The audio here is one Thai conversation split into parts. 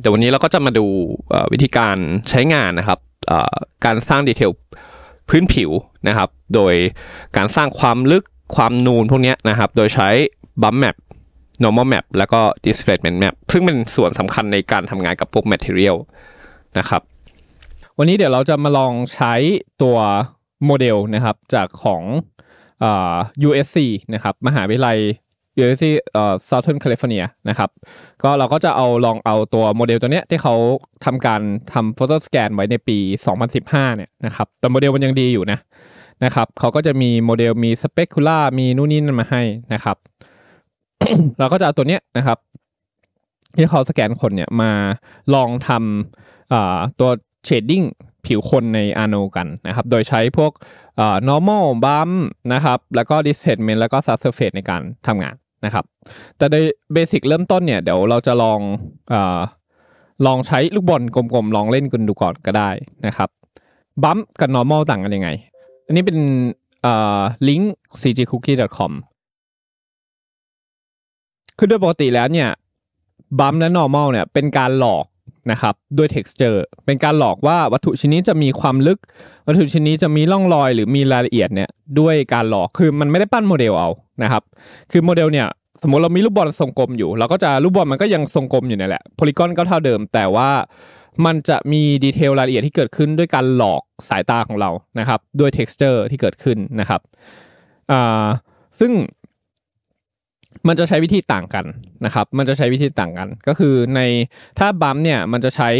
เดี๋ยววันนี้เราก็จะมาดูวิธีการใช้งานนะครับการสร้างดีเทลพื้นผิวนะครับโดยการสร้างความลึกความนูนพวกนี้นะครับ โดยใช้ bump map normal map แล้วก็ displacement map ซึ่งเป็นส่วนสำคัญในการทำงานกับพวก material นะครับ วันนี้เดี๋ยวเราจะมาลองใช้ตัวโมเดลนะครับจากของ USC นะครับมหาวิทยาลัยอยู่ที่เอ่อ s o u เ h ิร์นแคลิฟอร์เนะครับก็เราก็จะเอาลองเอาตัวโมเดลตัวเนี้ย ที่เขาทำการทำโฟโต้สแกนไว้ในปี 2015เนี่ยนะครับแต่โมเดลมันยังดีอยู่นะนะครับเขาก็จะมีโมเดลมีสเปกคูล่ามีนู่นนี่นั่นมาให้นะครับ เราก็จะเอาตัวเนี้ยนะครับ ที่เขาสแกนคนเนี่ยมาลองทำตัวเชดดิ้งผิวคนในอาโนกันนะครับ โดยใช้พวก normal bump นะครับแล้วก็ displacement แล้วก็ subsurface ในการทำงานนะครับแต่ดยเบสิกเริ่มต้นเนี่ยเดี๋ยวเราจะลองอลองใช้ลูกบอลกลมๆ ลองเล่นกันดูก่อนก็ได้นะครับ บัมกับ normal ต่างกันยังไง อันนี้เป็นลิงก์ cgcookie.com คือโดยปกติแล้วเนี่ยบัมและ normal เนี่ยเป็นการหลอกนะครับด้วย texture เป็นการหลอกว่าวัตถุชิ้นนี้จะมีความลึกวัตถุชิ้นนี้จะมีร่องรอยหรือมีรายละเอียดเนี่ยด้วยการหลอกคือมันไม่ได้ปั้นโมเดลเอานะครับคือโมเดลเนี่ยสมมติเรามีลูกบอลทรงกลมอยู่ เราก็จะลูกบอลมันก็ยังทรงกลมอยู่นี่แหละโพลีกอนก็เท่าเดิมแต่ว่ามันจะมีดีเทลรายละเอียดที่เกิดขึ้นด้วยการหลอกสายตาของเรา นะครับ ด้วย texture ที่เกิดขึ้นนะครับอ่าซึ่งมันจะใช้วิธีต่างกันนะครับ มันจะใช้วิธีต่างกัน ก็คือในถ้าบัมเนี่ยมันจะใช้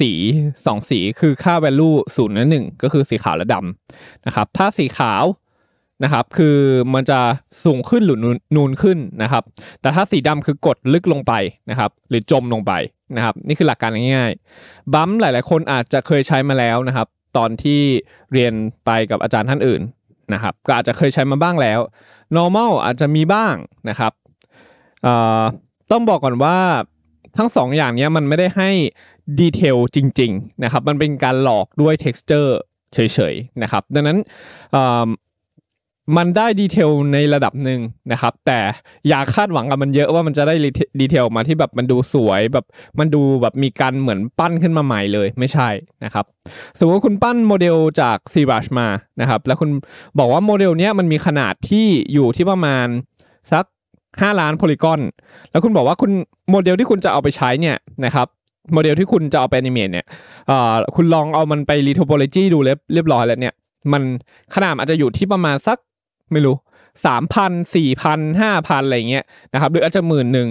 สี 2 สีคือค่า value ศูนย์และหนึ่งก็คือสีขาวและดำนะครับ ถ้าสีขาวนะครับ คือมันจะสูงขึ้นหรือนูนขึ้นนะครับ แต่ถ้าสีดำคือกดลึกลงไปนะครับ หรือจมลงไปนะครับ นี่คือหลักการง่าย ๆบัมหลาย ๆ คนอาจจะเคยใช้มาแล้วนะครับ ตอนที่เรียนไปกับอาจารย์ท่านอื่นนะครับ ก็อาจจะเคยใช้มาบ้างแล้ว normal อาจจะมีบ้างนะครับต้องบอกก่อนว่าทั้งสองอย่างนี้มันไม่ได้ให้ดีเทลจริงๆนะครับมันเป็นการหลอกด้วย texture เฉยๆนะครับดังนั้นมันได้ดีเทลในระดับหนึ่งนะครับแต่อย่าคาดหวังกับมันเยอะว่ามันจะได้ดีเทลมาที่แบบมันดูสวยแบบมันดูแบบมีการเหมือนปั้นขึ้นมาใหม่เลย ไม่ใช่นะครับสมมติคุณปั้นโมเดลจากซีรัชมานะครับแล้วคุณบอกว่าโมเดลเนี้ยมันมีขนาดที่อยู่ที่ประมาณสัก 5 ล้านโพลีกอน แล้วคุณบอกว่าคุณโมเดลที่คุณจะเอาไปใช้เนี่ยนะครับโมเดลที่คุณจะเอาไปอนิเมตเนี่ยคุณลองเอามันไปรีทอโพโลจีดูเรียบร้อยแล้วเนี่ยมันขนาดอาจจะอยู่ที่ประมาณสักไม่รู้สามพันสี่พันห้าพันอะไรเงี้ยนะครับหรืออาจจะหมื่นหนึ่ง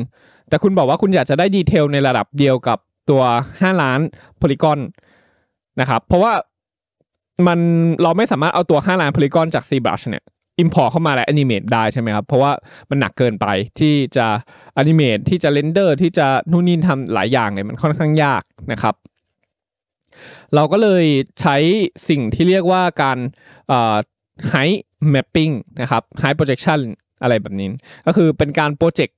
แต่คุณบอกว่าคุณอยากจะได้ดีเทลในระดับเดียวกับตัว 5 ล้านโพลิกอนนะครับเพราะว่ามันเราไม่สามารถเอาตัว 5 ล้านโพลิกอนจากซ b r u s h เนี่ยอิมพอร์เข้ามาและแอนิเมตได้ใช่ไหมครับเพราะว่ามันหนักเกินไปที่จะแอนิเมตที่จะเรนเดอร์ที่จะนู่นนี่ทำหลายอย่างเนี่ยมันค่อนข้างยากนะครับ เราก็เลยใช้สิ่งที่เรียกว่าการ h ฮ i g h ป Mapping นะครับ h ฮ i g h เ Projection อะไรแบบนี้ ก็คือเป็นการโปรเจกต์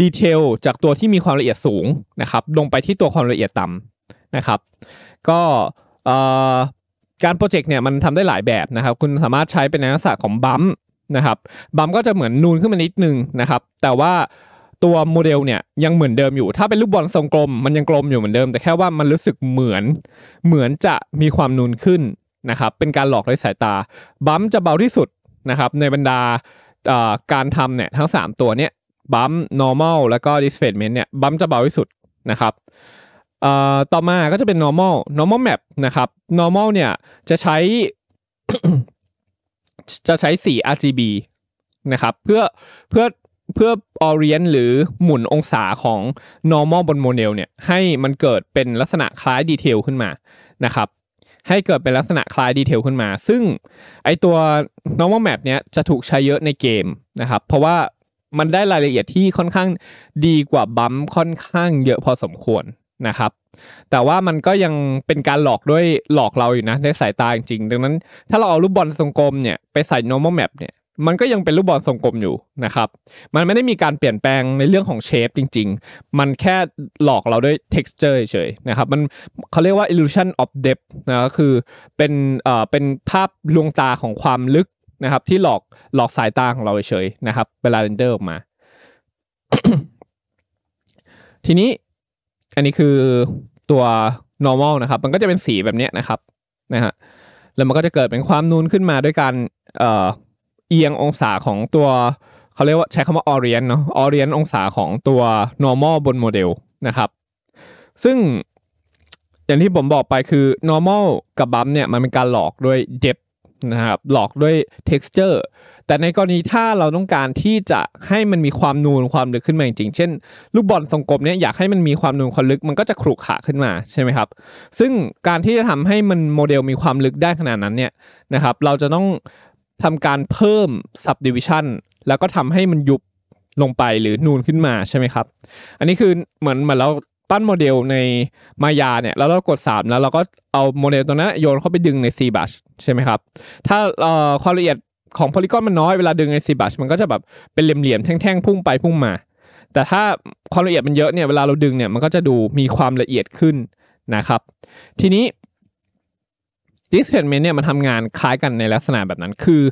ดีเทลจากตัวที่มีความละเอียดสูงนะครับลงไปที่ตัวความละเอียดต่ำนะครับก็การโปรเจกต์เนี่ยมันทำได้หลายแบบนะครับคุณสามารถใช้เป็นในลักษณะของบัมนะครับบัมก็จะเหมือนนูนขึ้นมานิดนึงนะครับแต่ว่าตัวโมเดลเนี่ยยังเหมือนเดิมอยู่ ถ้าเป็นลูกบอลทรงกลม มันยังกลมอยู่เหมือนเดิม แต่แค่ว่ามันรู้สึกเหมือนเหมือนจะมีความนูนขึ้นนะครับ เป็นการหลอกด้วยสายตา บัมจะเบาที่สุดนะครับ ในบรรดาการทำเนี่ยทั้ง 3 ตัวเนี่ย บัม normal แล้วก็ displacement เนี่ย บัมจะเบาที่สุดนะครับต่อมาก็จะเป็น normal normal map นะครับ normal เนี่ยจะใช้ จะใช้สี RGB นะครับ เพื่อเพื่อเพื่อ orient หรือหมุนองศาของ normal บนโมเดลเนี่ยให้มันเกิดเป็นลักษณะคล้ายดีเทลขึ้นมา นะครับให้เกิดเป็นลักษณะคล้ายดีเทลขึ้นมา ซึ่งไอตัว normal map เนี้ยจะถูกใช้เยอะในเกมนะครับเพราะว่ามันได้รายละเอียดที่ค่อนข้างดีกว่าบัมค่อนข้างเยอะพอสมควรนะครับแต่ว่ามันก็ยังเป็นการหลอกด้วยหลอกเราอยู่นะในสายตาจริงๆดังนั้นถ้าเราเอารูปบอลทรงกลมเนี่ยไปใส่ normal map เนี่ยมันก็ยังเป็นลูกบอลทรงกลมอยู่นะครับ มันไม่ได้มีการเปลี่ยนแปลงในเรื่องของเชฟจริงๆ มันแค่หลอกเราด้วยเท็ซ์เจอร์เฉยๆนะครับมันเขาเรียกว่า illusion of depth นะก็คือเป็นเอ่อเป็นภาพลวงตาของความลึกนะครับที่หลอกหลอกสายตาของเราเฉยๆนะครับเวลาเรนเดอร์ออกมา ทีนี้อันนี้คือตัว normal นะครับ มันก็จะเป็นสีแบบนี้นะครับนะฮะแล้วมันก็จะเกิดเป็นความนูนขึ้นมาด้วยการเอ่อเอียงองศาของตัวเขาเรียกว่าใช้คำว่าออเรียนเนาะออเรียนองศาของตัว normal บนโมเดลนะครับซึ่งอย่างที่ผมบอกไปคือ normal กับบัมเนี่ยมันเป็นการหลอกด้วย depth นะครับหลอกด้วย texture แต่ในกรณีถ้าเราต้องการที่จะให้มันมีความนูนความลึกขึ้นมาจริง ๆ เช่น ลูกบอลทรงกลมเนี่ยอยากให้มันมีความนูนความลึกมันก็จะขรุขระขึ้นมาใช่ไหมครับซึ่งการที่จะทำให้มันโมเดลมีความลึกได้ขนาดนั้นเนี่ยนะครับ เราจะต้องทำการเพิ่ม subdivision แล้วก็ทำให้มันยุบลงไปหรือนูนขึ้นมาใช่ไหมครับ อันนี้คือเหมือนเหมือนเราปั้นโมเดลในมายาเนี่ยแล้วเรากด 3 แล้วเราก็เอาโมเดลตัวนั้นโยนเข้าไปดึงใน c b u s h ใช่ไหมครับถ้าความละเอียดของพอลิกอนมันน้อยเวลาดึงใน c b u s h มันก็จะแบบเป็นเหลี่ยมๆ แท่งๆ พุ่งไปพุ่งมา แต่ถ้าความละเอียดมันเยอะเนี่ยเวลาเราดึงเนี่ยมันก็จะดูมีความละเอียดขึ้นนะครับ ทีนี้ดิสเทนเมนต์เนี่ยมันทำงานคล้ายกันในลักษณะแบบนั้น คือ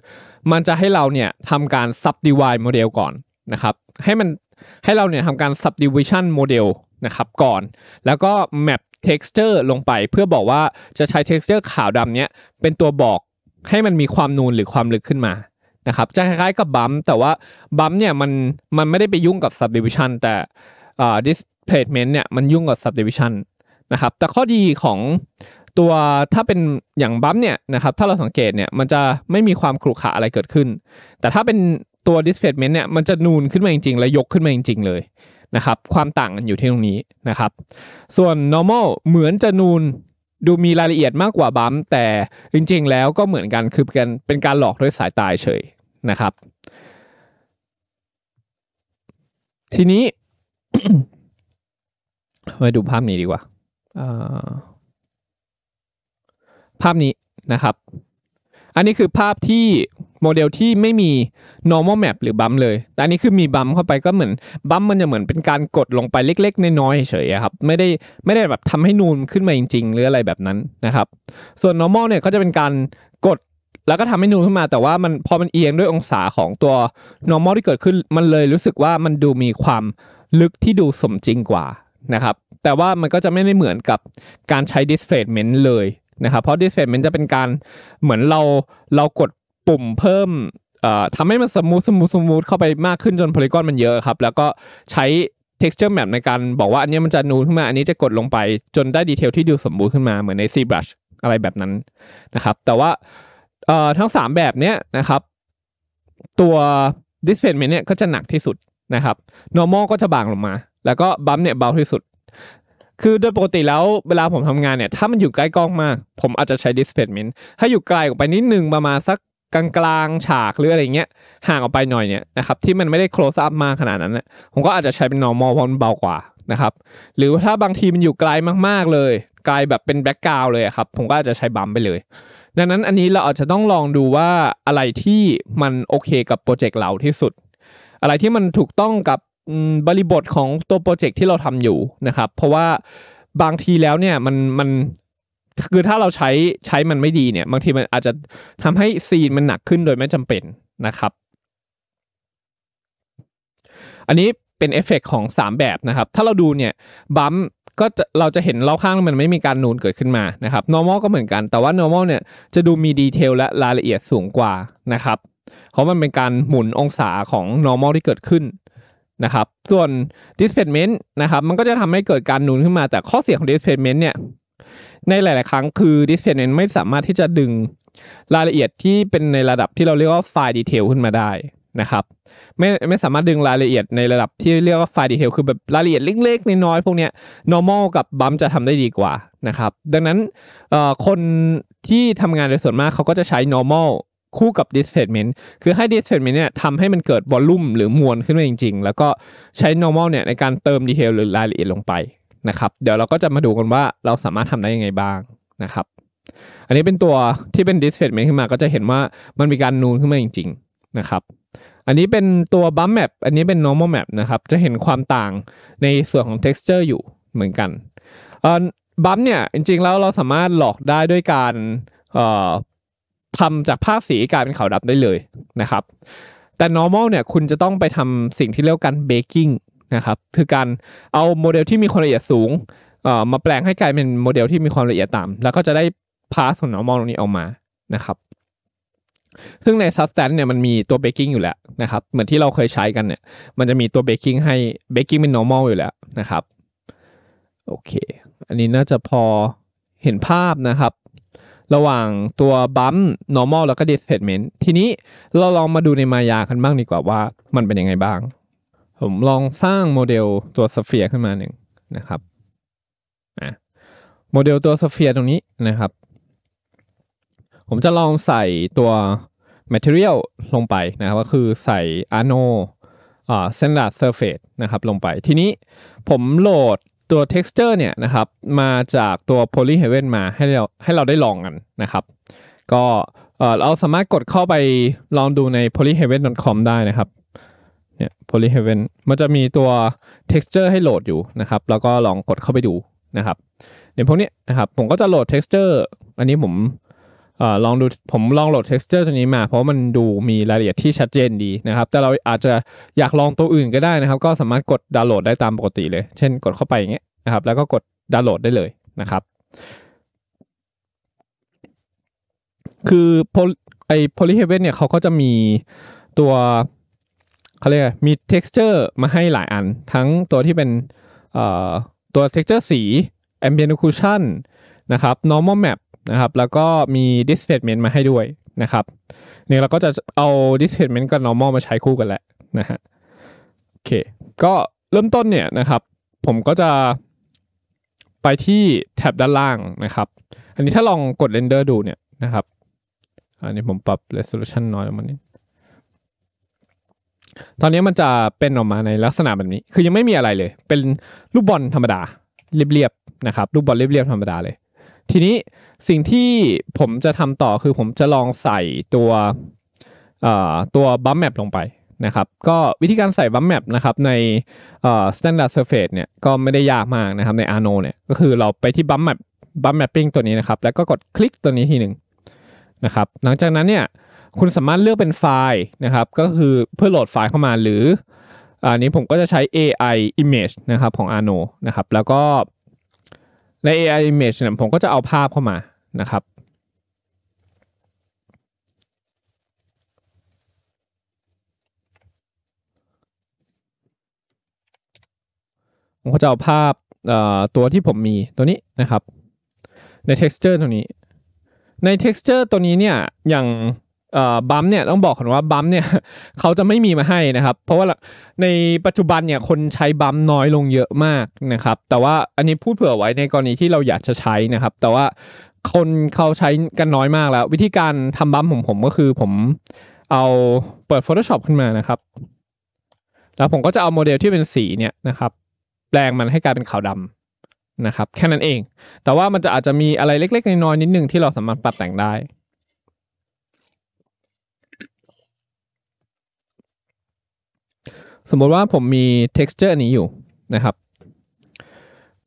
มันจะให้เราเนี่ยทำการ subdivide โมเดลก่อนนะครับให้มันให้เราเนี่ยทำการ subdivision โมเดลนะครับก่อน แล้วก็ map texture ลงไปเพื่อบอกว่าจะใช้ texture ขาวดำเนี้ยเป็นตัวบอกให้มันมีความนูนหรือความลึกขึ้นมานะครับจะคล้ายๆกับบัมแต่ว่าบัมเนี่ยมันมันไม่ได้ไปยุ่งกับ subdivision แต่ดิส displacement เนี่ยมันยุ่งกับ subdivision นะครับแต่ข้อดีของตัวถ้าเป็นอย่างบัมเนี่ยนะครับ ถ้าเราสังเกตเนี่ยมันจะไม่มีความขรุขระอะไรเกิดขึ้น แต่ถ้าเป็นตัว displacement เนี่ย มันจะนูนขึ้นมาจริงๆ และยกขึ้นมาจริง ๆ เลยนะครับ ความต่างกันอยู่ที่ตรงนี้นะครับ ส่วน normal เหมือนจะนูนดูมีรายละเอียดมากกว่าบัมแต่จริงๆแล้วก็เหมือนกันคือกันเป็นการหลอกด้วยสายตายเฉยนะครับ ทีนี้มาดูภาพนี้ดีกว่าอ่าภาพนี้นะครับ อันนี้คือภาพที่โมเดลที่ไม่มี normal map หรือบัมเลย แต่อันนี้คือมีบัมเข้าไปก็เหมือน บัมมันจะเหมือนเป็นการกดลงไปเล็กๆ น้อยๆเฉยๆครับ ไม่ได้ไม่ได้แบบทำให้นูนขึ้นมาจริง ๆ หรืออะไรแบบนั้นนะครับ ส่วน normal เนี่ยก็จะเป็นการกดแล้วก็ทำให้นูนขึ้นมา แต่ว่ามันพอมันเอียงด้วยองศาของตัว normal ที่เกิดขึ้น มันเลย รู้สึกว่ามันดูมีความลึกที่ดูสมจริงกว่านะครับ แต่ว่ามันก็จะไม่ได้เหมือนกับการใช้ displacement เลยนะครับเพราะ d ิ s เ l น c e m e n t จะเป็นการเหมือนเราเรากดปุ่มเพิ่มทำให้มันสมูทสมูทสมูทเข้าไปมากขึ้นจนโพลีกอนมันเยอะครับ แล้วก็ใช้ texture map ในการบอกว่า อันนี้มันจะนูนขึ้นมา อันนี้จะกดลงไปจนได้ดีเทลที่ดูสมบูรณ์ขึ้นมาเหมือนใน C b r u s h อะไรแบบนั้นนะครับแต่ว่าทั้ง 3 แบบเนี้ยนะครับ ตัว displacement เนี่ยก็จะหนักที่สุดนะครับ normal ก็จะบางลงมา แล้วก็บัมเนี่ยเบาที่สุดคือโดยปกติแล้วเวลาผมทำงานเนี่ย ถ้ามันอยู่ใกล้กล้องมาก ผมอาจจะใช้ดิสเพลทเมนต์ถ้าอยู่ไกลออกไปนิดนึงประมาณสักกลางๆฉากหรืออะไรเงี้ยห่างออกไปหน่อยเนี่ยนะครับที่มันไม่ได้ close up มากขนาดนั้นเนี่ยผมก็อาจจะใช้เป็นอร์มอลเพราะมันเบากว่านะครับหรือถ้าบางทีมันอยู่ไกลมากๆเลยไกลแบบเป็นแบ็กกราวเลยครับผมก็อาจจะใช้บัมไปเลย ดังนั้นอันนี้เราอาจจะต้องลองดูว่าอะไรที่มันโอเคกับโปรเจกต์เราที่สุด อะไรที่มันถูกต้องกับบริบทของตัวโปรเจกต์ที่เราทำอยู่นะครับ เพราะว่าบางทีแล้วเนี่ยมันมันคือถ้าเราใช้ใช้มันไม่ดีเนี่ยบางทีมันอาจจะทำให้ซีนมันหนักขึ้นโดยไม่จำเป็นนะครับอันนี้เป็นเอฟเฟกของ 3 แบบนะครับ ถ้าเราดูเนี่ยบัมก็จะเราจะเห็นรอบข้างมันไม่มีการนูนเกิดขึ้นมานะครับ normal ก็เหมือนกันแต่ว่า normal เนี่ยจะดูมีดีเทลและรายละเอียดสูงกว่านะครับ เพราะมันเป็นการหมุนองศาของ normal ที่เกิดขึ้นนะครับ ส่วน displacement นะครับ มันก็จะทำให้เกิดการหนุนขึ้นมา แต่ข้อเสียของ displacement เนี่ย ในหลาย ๆ ครั้งคือ displacement ไม่สามารถที่จะดึงรายละเอียดที่เป็นในระดับที่เราเรียกว่าไฟล์ดีเทลขึ้นมาได้นะครับ ไม่ไม่สามารถดึงรายละเอียดในระดับที่เรียกว่าไฟล์ดีเทล คือแบบรายละเอียดเล็กๆน้อยๆพวกเนี้ย normal กับบัมจะทำได้ดีกว่านะครับ ดังนั้นคนที่ทำงานโดยส่วนมากเขาก็จะใช้ normal คู่กับ displacement คือให้ displacement เนี่ยทำให้มันเกิดวอลลุ่มหรือมวลขึ้นมาจริงๆ แล้วก็ใช้ normal เนี่ยในการเติมดีเทลหรือรายละเอียดลงไปนะครับเดี๋ยวเราก็จะมาดูกันว่าเราสามารถทำได้ยังไงบ้างนะครับ อันนี้เป็นตัวที่เป็น displacement ขึ้นมาก็จะเห็นว่ามันมีการนูนขึ้นมาจริง ๆนะครับ อันนี้เป็นตัวบัมแมปอันนี้เป็น normal map นะครับจะเห็นความต่างในส่วนของ texture อยู่เหมือนกันบัมเนี่ยจริงๆแล้วเราสามารถหลอกได้ด้วยการทำจากภาพสีกลายเป็นขาวดำได้เลยนะครับ แต่ normal เนี่ยคุณจะต้องไปทำสิ่งที่เรียกกัน baking นะครับคือการเอาโมเดลที่มีความละเอียดสูง มาแปลงให้กลายเป็นโมเดลที่มีความละเอียดต่ำแล้วก็จะได้พาสของ normal ตรงนี้ออกมานะครับ ซึ่งใน substance เนี่ยมันมีตัว baking อยู่แล้วนะครับ เหมือนที่เราเคยใช้กันเนี่ยมันจะมีตัว baking ให้ baking เป็น normal อยู่แล้วนะครับโอเค อันนี้น่าจะพอเห็นภาพนะครับระหว่างตัวบัม normal แล้วก็ displacement ทีนี้เราลองมาดูในมายากันบ้างดีกว่าว่ามันเป็นยังไงบ้าง ผมลองสร้างโมเดลตัวสเฟียร์ขึ้นมาหนึ่งนะครับโมเดลตัวสเฟียร์ตรงนี้นะครับ ผมจะลองใส่ตัว material ลงไปนะครับก็คือใส่ ano อ่าเซนดัสเซ s u r f a c นะครับลงไป ทีนี้ผมโหลดตัว texture เนี่ยนะครับ มาจากตัว polyheaven มาให้เราให้เราได้ลองกันนะครับ ก็เราสามารถกดเข้าไปลองดูใน polyheaven.com ได้นะครับ เนี่ย polyheaven มันจะมีตัว texture ให้โหลดอยู่นะครับ แล้วก็ลองกดเข้าไปดูนะครับ เดี๋ยพวกนี้นะครับ ผมก็จะโหลด texture อันนี้ผมออลองดูผมลองโหลด texture ตัวนี้มา เพราะมันดูมีรายละเอียดที่ชัดเจนดีนะครับแต่เราอาจจะอยากลองตัวอื่นก็ได้นะครับ ก็สามารถกดดาวน์โหลดได้ตามปกติเลย เช่นกดเข้าไปอย่างเงี้ยนะครับ แล้วก็กดดาวน์โหลดได้เลยนะครับ คือไอ้ polyhaven เนี่ยเขาก็จะมีตัวเขาเรียกมี texture มาให้หลายอัน ทั้งตัวที่เป็นตัว texture สี ambient occlusion นะครับ normal map นะครับแล้วก็มี displacement มาให้ด้วยนะครับเนี่ยเราก็จะเอา displacement กับ normal มาใช้คู่กันแหละนะฮะโอเค ก็เริ่มต้นเนี่ยนะครับ ผมก็จะไปที่แท็บด้านล่างนะครับอันนี้ถ้าลองกด render ดูเนี่ยนะครับอันนี้ผมปรับ resolution น้อยลงมานิดตอนนี้มันจะเป็นออกมาในลักษณะแบบนี้คือยังไม่มีอะไรเลย เป็นลูกบอลธรรมดาเรียบๆนะครับลูกบอลเรียบๆธรรมดาเลย ทีนี้สิ่งที่ผมจะทำต่อคือผมจะลองใส่ตัวตัวบัมแมปลงไปนะครับ ก็วิธีการใส่บัมแมปนะครับใน standard surface เนี่ยก็ไม่ได้ยากมากนะครับใน Arno เนี่ยก็คือเราไปที่บัมแมปบัมแมปปิ้งตัวนี้นะครับแล้วก็กดคลิกตัวนี้ทีหนึ่งนะครับหลังจากนั้นเนี่ยคุณสามารถเลือกเป็นไฟล์นะครับก็คือเพื่อโหลดไฟล์เข้ามาหรืออันนี้ผมก็จะใช้ AI image นะครับของ Arno นะครับแล้วก็ใน AI image เนี่ยผมก็จะเอาภาพเข้ามานะครับผมก็จะเอาภาพตัวที่ผมมีตัวนี้นะครับใน texture ตัวนี้ใน texture ตัวนี้เนี่ยอย่างบัมเนี่ยต้องบอกก่อนว่าบัมเนี่ยเขาจะไม่มีมาให้นะครับ เพราะว่าในปัจจุบันเนี่ยคนใช้บัมน้อยลงเยอะมากนะครับแต่ว่าอันนี้พูดเผื่อไว้ในกรณีที่เราอยากจะใช้นะครับแต่ว่าคนเขาใช้กันน้อยมากแล้ววิธีการทำบัมของผมก็คือผมเอาเปิด Photoshop ขึ้นมานะครับ แล้วผมก็จะเอาโมเดลที่เป็นสีเนี่ยนะครับ แปลงมันให้กลายเป็นขาวดำนะครับ แค่นั้นเอง แต่ว่ามันจะอาจจะมีอะไรเล็กๆน้อยๆนิดนึงที่เราสามารถปรับแต่งได้ สมมติว่าผมมี texture นี้อยู่นะครับ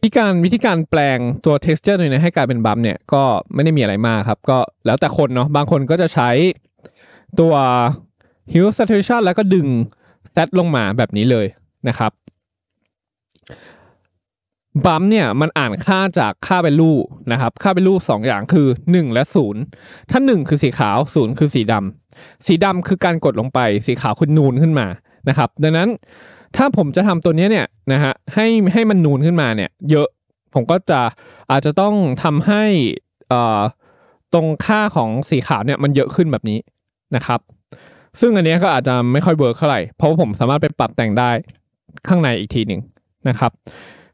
ธีการวิธีการแปลงตัว texture เนี่ยให้กลายเป็นบัมเนี่ยก็ไม่ได้มีอะไรมากครับ ก็แล้วแต่คนเนาะบางคนก็จะใช้ตัว hue saturation แล้วก็ดึง s a ลงมาแบบนี้เลยนะครับบัมเนี่ยมันอ่านค่าจากค่าเป็นรูนะครับ ค่าเนรูสองอย่างคือ 1 และ 0 ถ้า 1 คือสีขาว 0 คือสีดำสีดำคือการกดลงไปสีขาวคือนูนขึ้นมานะครับ ดังนั้นถ้าผมจะทำตัวนี้เนี่ยนะฮะให้ให้มันนูนขึ้นมาเนี่ยเยอะผมก็จะอาจจะต้องทำให้อ่าตรงค่าของสีขาวเนี่ยมันเยอะขึ้นแบบนี้นะครับ ซึ่งอันนี้ก็อาจจะไม่ค่อยเวิร์กเท่าไหร่ เพราะผมสามารถไปปรับแต่งได้ข้างในอีกทีหนึ่งนะครับ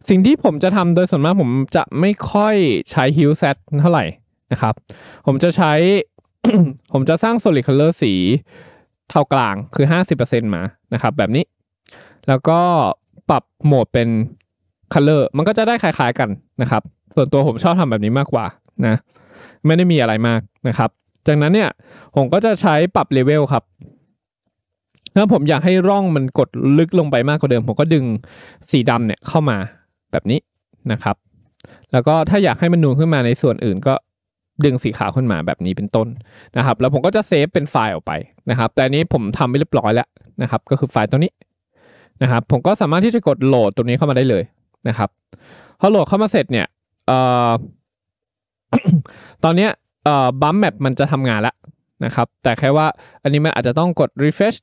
สิ่งที่ผมจะทำโดยส่วนมากผมจะไม่ค่อยใช้ฮิวเซตเท่าไหร่นะครับ ผมจะใช้ผมจะสร้าง solid color สีเท่ากลางคือ 50%มานะครับแบบนี้แล้วก็ปรับโหมดเป็น color มันก็จะได้คล้าย ๆกันนะครับ ส่วนตัวผมชอบทำแบบนี้มากกว่านะ ไม่ได้มีอะไรมากนะครับจากนั้นเนี่ยผมก็จะใช้ปรับเลเวลครับถ้าผมอยากให้ร่องมันกดลึกลงไปมากกว่าเดิม ผมก็ดึงสีดำเนี่ยเข้ามาแบบนี้นะครับ แล้วก็ถ้าอยากให้มันนูนขึ้นมาในส่วนอื่นก็ดึงสีขาวขึ้นมาแบบนี้เป็นต้นนะครับ แล้วผมก็จะเซฟเป็นไฟล์ออกไปนะครับแต่อันนี้ผมทำไม่เรียบร้อยแล้วนะครับ ก็คือไฟล์ตัวนี้นะครับผมก็สามารถที่จะกดโหลดตรงนี้เข้ามาได้เลยนะครับพอโหลดเข้ามาเสร็จเนี่ยตอนนี้บัมแมปมันจะทำงานแล้วนะครับ แต่แค่ว่าอันนี้มันอาจจะต้องกด refresh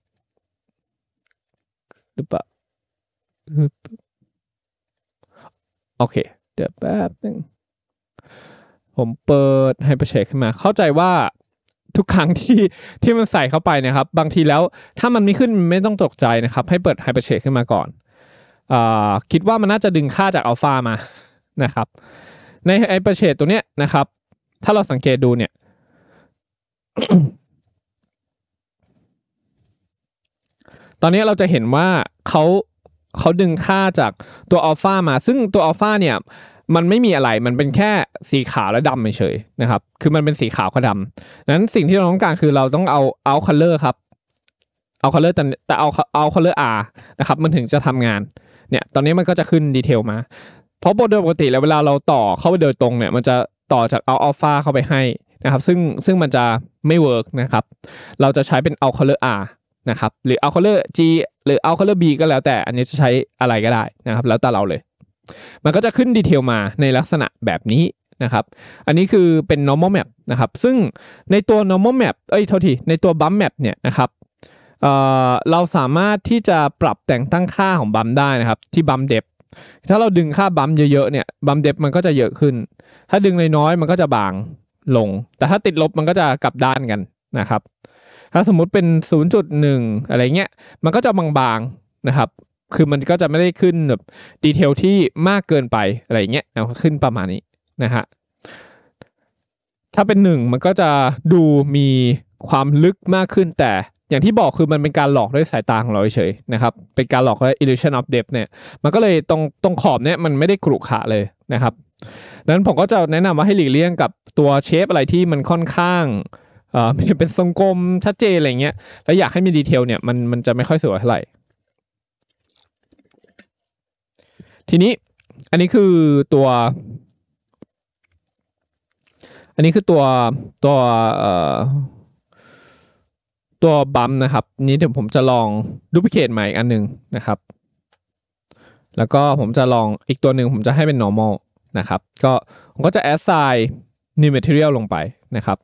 หรือเปล่าโอเคเดี๋ยวแป๊บนึงผมเปิดให้ประเชกขึ้นมา เข้าใจว่าทุกครั้งที่ที่มันใส่เข้าไปนะครับ บางทีแล้วถ้ามันไม่ขึ้นไม่ต้องตกใจนะครับ ให้เปิดไฮเปอร์เชคขึ้นมาก่อนอคิดว่ามันน่าจะดึงค่าจากอัลฟามานะครับ ในไฮเปอร์เชตตัวเนี้ยนะครับ ถ้าเราสังเกตดูเนี่ย ตอนนี้เราจะเห็นว่าเขาเขาดึงค่าจากตัวอัลฟามาซึ่งตัวอัลฟาเนี่ยมันไม่มีอะไร มันเป็นแค่สีขาวและดำเฉยนะครับ คือมันเป็นสีขาวกับดำนั้นสิ่งที่เราต้องการคือเราต้องเอาเอาคัลเลอร์ครับ เอาคัลเลอร์แต่แต่เอาเอาคัลเลอร์อานะครับ มันถึงจะทำงาน เนี่ยตอนนี้มันก็จะขึ้นดีเทลมา เพราะโดยปกติแล้วเวลาเราต่อเข้าไปโดยตรงเนี่ยมันจะต่อจากเอาอัลฟาเข้าไปให้นะครับ ซึ่งซึ่งมันจะไม่เวิร์กนะครับ เราจะใช้เป็นเอาคัลเลอร์ R นะครับ หรือเอาคัลเลอร์ีหรือเอาคัลเลอร์ีก็แล้วแต่อันนี้จะใช้อะไรก็ได้นะครับแล้วแต่เราเลยมันก็จะขึ้นดีเทลมาในลักษณะแบบนี้นะครับ อันนี้คือเป็น normal map นะครับ ซึ่งในตัว normal map เอ้ยเท่าที่ในตัว bump map เนี่ยนะครับเเราสามารถที่จะปรับแต่งตั้งค่าของบัมได้นะครับ ที่บัมเดบถ้าเราดึงค่าบัมเยอะๆเนี่ย บัมเดบมันก็จะเยอะขึ้น ถ้าดึงน้อยๆ มันก็จะบางลง แต่ถ้าติดลบมันก็จะกลับด้านกันนะครับ ถ้าสมมุติเป็น 0.1 อะไรเงี้ย มันก็จะบางๆนะครับคือมันก็จะไม่ได้ขึ้นแบบดีเทลที่มากเกินไป อะไรเงี้ยเอาขึ้นประมาณนี้นะฮะถ้าเป็นหนึ่ง มันก็จะดูมีความลึกมากขึ้นแต่อย่างที่บอกคือมันเป็นการหลอกด้วยสายตาของเราเฉยนะครับเป็นการหลอกด้วย illusion of depth เนี่ยมันก็เลยตรงตรงขอบเนี่ยมันไม่ได้กรุขะเลยนะครับนั้นผมก็จะแนะนำว่าให้หลีกเลี่ยงกับตัวเชฟ อะไรที่มันค่อนข้างเอ่อเป็นทรงกลมชัดเจนอะไรเงี้ยแล้วอยากให้มีดีเทลเนี่ยมันมันจะไม่ค่อยสวยเท่าไหร่ทีนี้อันนี้คือตัว อันนี้คือตัวตัวเอ่อตัวบัมนะครับ นี้เดี๋ยวผมจะลองดูพิเคทใหม่อีกอันหนึ่งนะครับแล้วก็ผมจะลองอีกตัวหนึ่งผมจะให้เป็น normal นะครับก็ผมก็จะ assign new material ลงไปนะครับ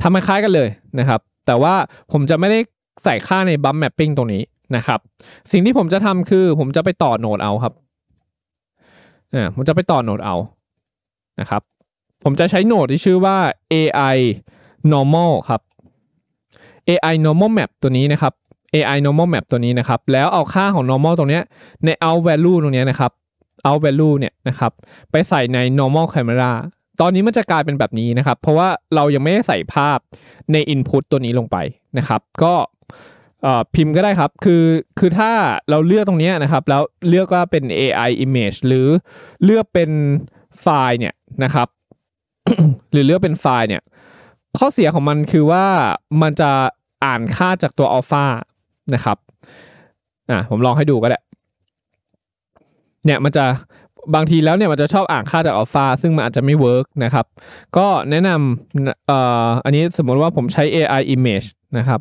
ทำคล้ายกันเลยนะครับ แต่ว่าผมจะไม่ได้ใส่ค่าในบัมแมปปิ้งตรงนี้นะครับ สิ่งที่ผมจะทำคือผมจะไปต่อโนดเอาครับ่าผมจะไปต่อโนดเอา นะครับ ผมจะใช้โนดที่ชื่อว่า AI normal ครับ AI normal map ตัวนี้นะครับ AI normal map ตัวนี้นะครับ แล้วเอาค่าของ normal ตรงเนี้ยใน out value ตรงเนี้ยนะครับ out value เนี่ยนะครับไปใส่ใน normal camera ตอนนี้มันจะกลายเป็นแบบนี้นะครับ เพราะว่าเรายังไม่ได้ใส่ภาพใน input ตัวนี้ลงไปนะครับ ก็พิมพ์ก็ได้ครับคือคือถ้าเราเลือกตรงนี้นะครับแล้วเลือกว่าเป็น AI image หรือเลือกเป็นไฟล์เนี่ยนะครับ หรือเลือกเป็นไฟล์เนี่ยข้อเสียของมันคือว่ามันจะอ่านค่าจากตัวอัลฟานะครับอ่ะผมลองให้ดูก็ได้เนี่ยมันจะบางทีแล้วเนี่ยมันจะชอบอ่านค่าจากอัลฟาซึ่งมันอาจจะไม่เวิร์กนะครับก็แนะนำเอ่ออันนี้สมมติว่าผมใช้ AI image นะครับ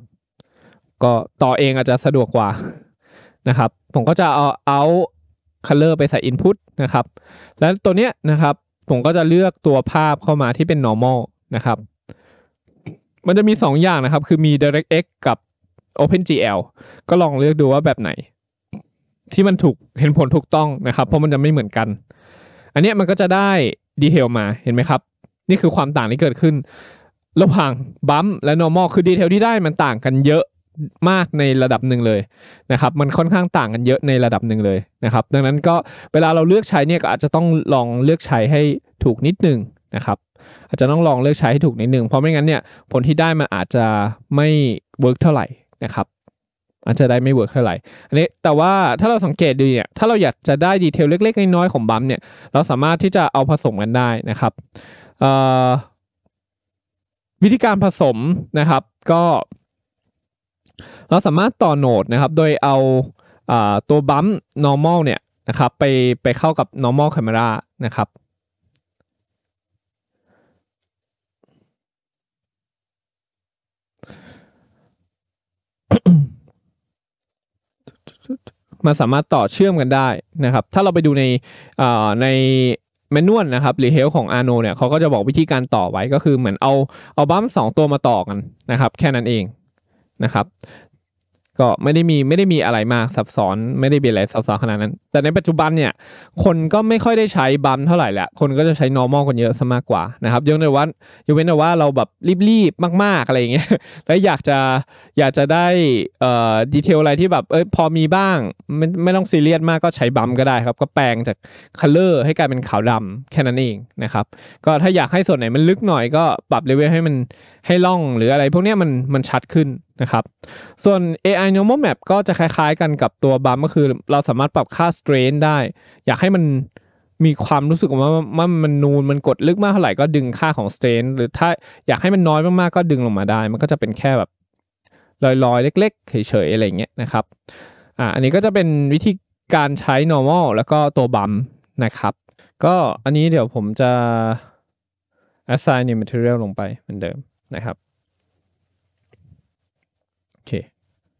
ก็ต่อเองอาจจะสะดวกกว่านะครับ ผมก็จะเอาเอาคัลเลอร์ไปใส่ input นะครับแล้วตัวเนี้ยนะครับ ผมก็จะเลือกตัวภาพเข้ามาที่เป็น normal นะครับ มันจะมี 2 อย่างนะครับคือมี directx กับ opengl ก็ลองเลือกดูว่าแบบไหน ที่มันถูกเห็นผลถูกต้องนะครับ เพราะมันจะไม่เหมือนกัน อันเนี้ยมันก็จะได้ดีเทลมาเห็นไหมครับ นี่คือความต่างที่เกิดขึ้นระหว่างบัมและ normal คือดีเทลที่ได้มันต่างกันเยอะมากในระดับหนึ่งเลยนะครับ มันค่อนข้างต่างกันเยอะในระดับหนึ่งเลยนะครับดังนั้นก็เวลาเราเลือกใช้เนี่ยก็อาจจะต้องลองเลือกใช้ให้ถูกนิดนึงนะครับ อาจจะต้องลองเลือกใช้ให้ถูกนิดนึงเพราะไม่งั้นเนี่ยผลที่ได้มันอาจจะไม่เวิร์กเท่าไหร่นะครับอาจจะได้ไม่เวิร์กเท่าไหร่อันนี้แต่ว่าถ้าเราสังเกตดูเนี่ยถ้าเราอยากจะได้ดีเทลเล็กๆน้อยๆของบัมเนี่ยเราสามารถที่จะเอาผสมกันได้นะครับวิธีการผสมนะครับก็เราสามารถต่อโนดนะครับ โดยเอาตัวบัม normal เนี่ยนะครับไปไปเข้ากับ normal camera นะครับมันสามารถต่อเชื่อมกันได้นะครับ ถ้าเราไปดูในในแมนนวลนะครับหรือเฮลของอาโนเนี่ยเขาก็จะบอกวิธีการต่อไว้ก็คือเหมือนเอาเอาบัมสองตัวมาต่อกันนะครับ แค่นั้นเองนะครับก็ไม่ได้มีไม่ได้มีอะไรมากซับซ้อนไม่ได้เป็นอะไรซับซ้อนขนาดนั้น แต่ในปัจจุบันเนี่ยคนก็ไม่ค่อยได้ใช้บัมเท่าไหร่แหละคนก็จะใช้อร์มอลกันเยอะซะมากกว่านะครับยกเว้นวยกเว้นแต่ว่าเราแบบรีบ ๆ มากๆอะไรอย่างเงี้ยแล้วอยากจะอยากจะได้เอ่อดีเทลอะไรที่แบบเออพอมีบ้างไม่ไม่ต้องซีเรียสมากก็ใช้บัมก็ได้ครับก็แปลงจากคัลเลอร์ให้กลายเป็นขาวดำแค่นั้นเองนะครับก็ถ้าอยากให้ส่วนไหนมันลึกหน่อย ก็ปรับเลเวลให้มันให้ล่องหรืออะไรพวกเนี้ยมันมันชัดขึ้นนะครับ ส่วน AI normal map ก็จะคล้ายๆกันกับตัวบัมก็คือเราสามารถปรับค่า strain ได้ อยากให้มันมีความรู้สึกว่ามันมันนูนมันกดลึกมากเท่าไหร่ก็ดึงค่าของ strain หรือถ้าอยากให้มันน้อยมากๆก็ดึงลงมาได้ มันก็จะเป็นแค่แบบลอยๆ เล็กๆเฉยๆ อะไรเงี้ยนะครับอ่าอันนี้ก็จะเป็นวิธีการใช้ normal แล้วก็ตัวบัมนะครับ ก็อันนี้เดี๋ยวผมจะ assign new material ลงไปเหมือนเดิมนะครับ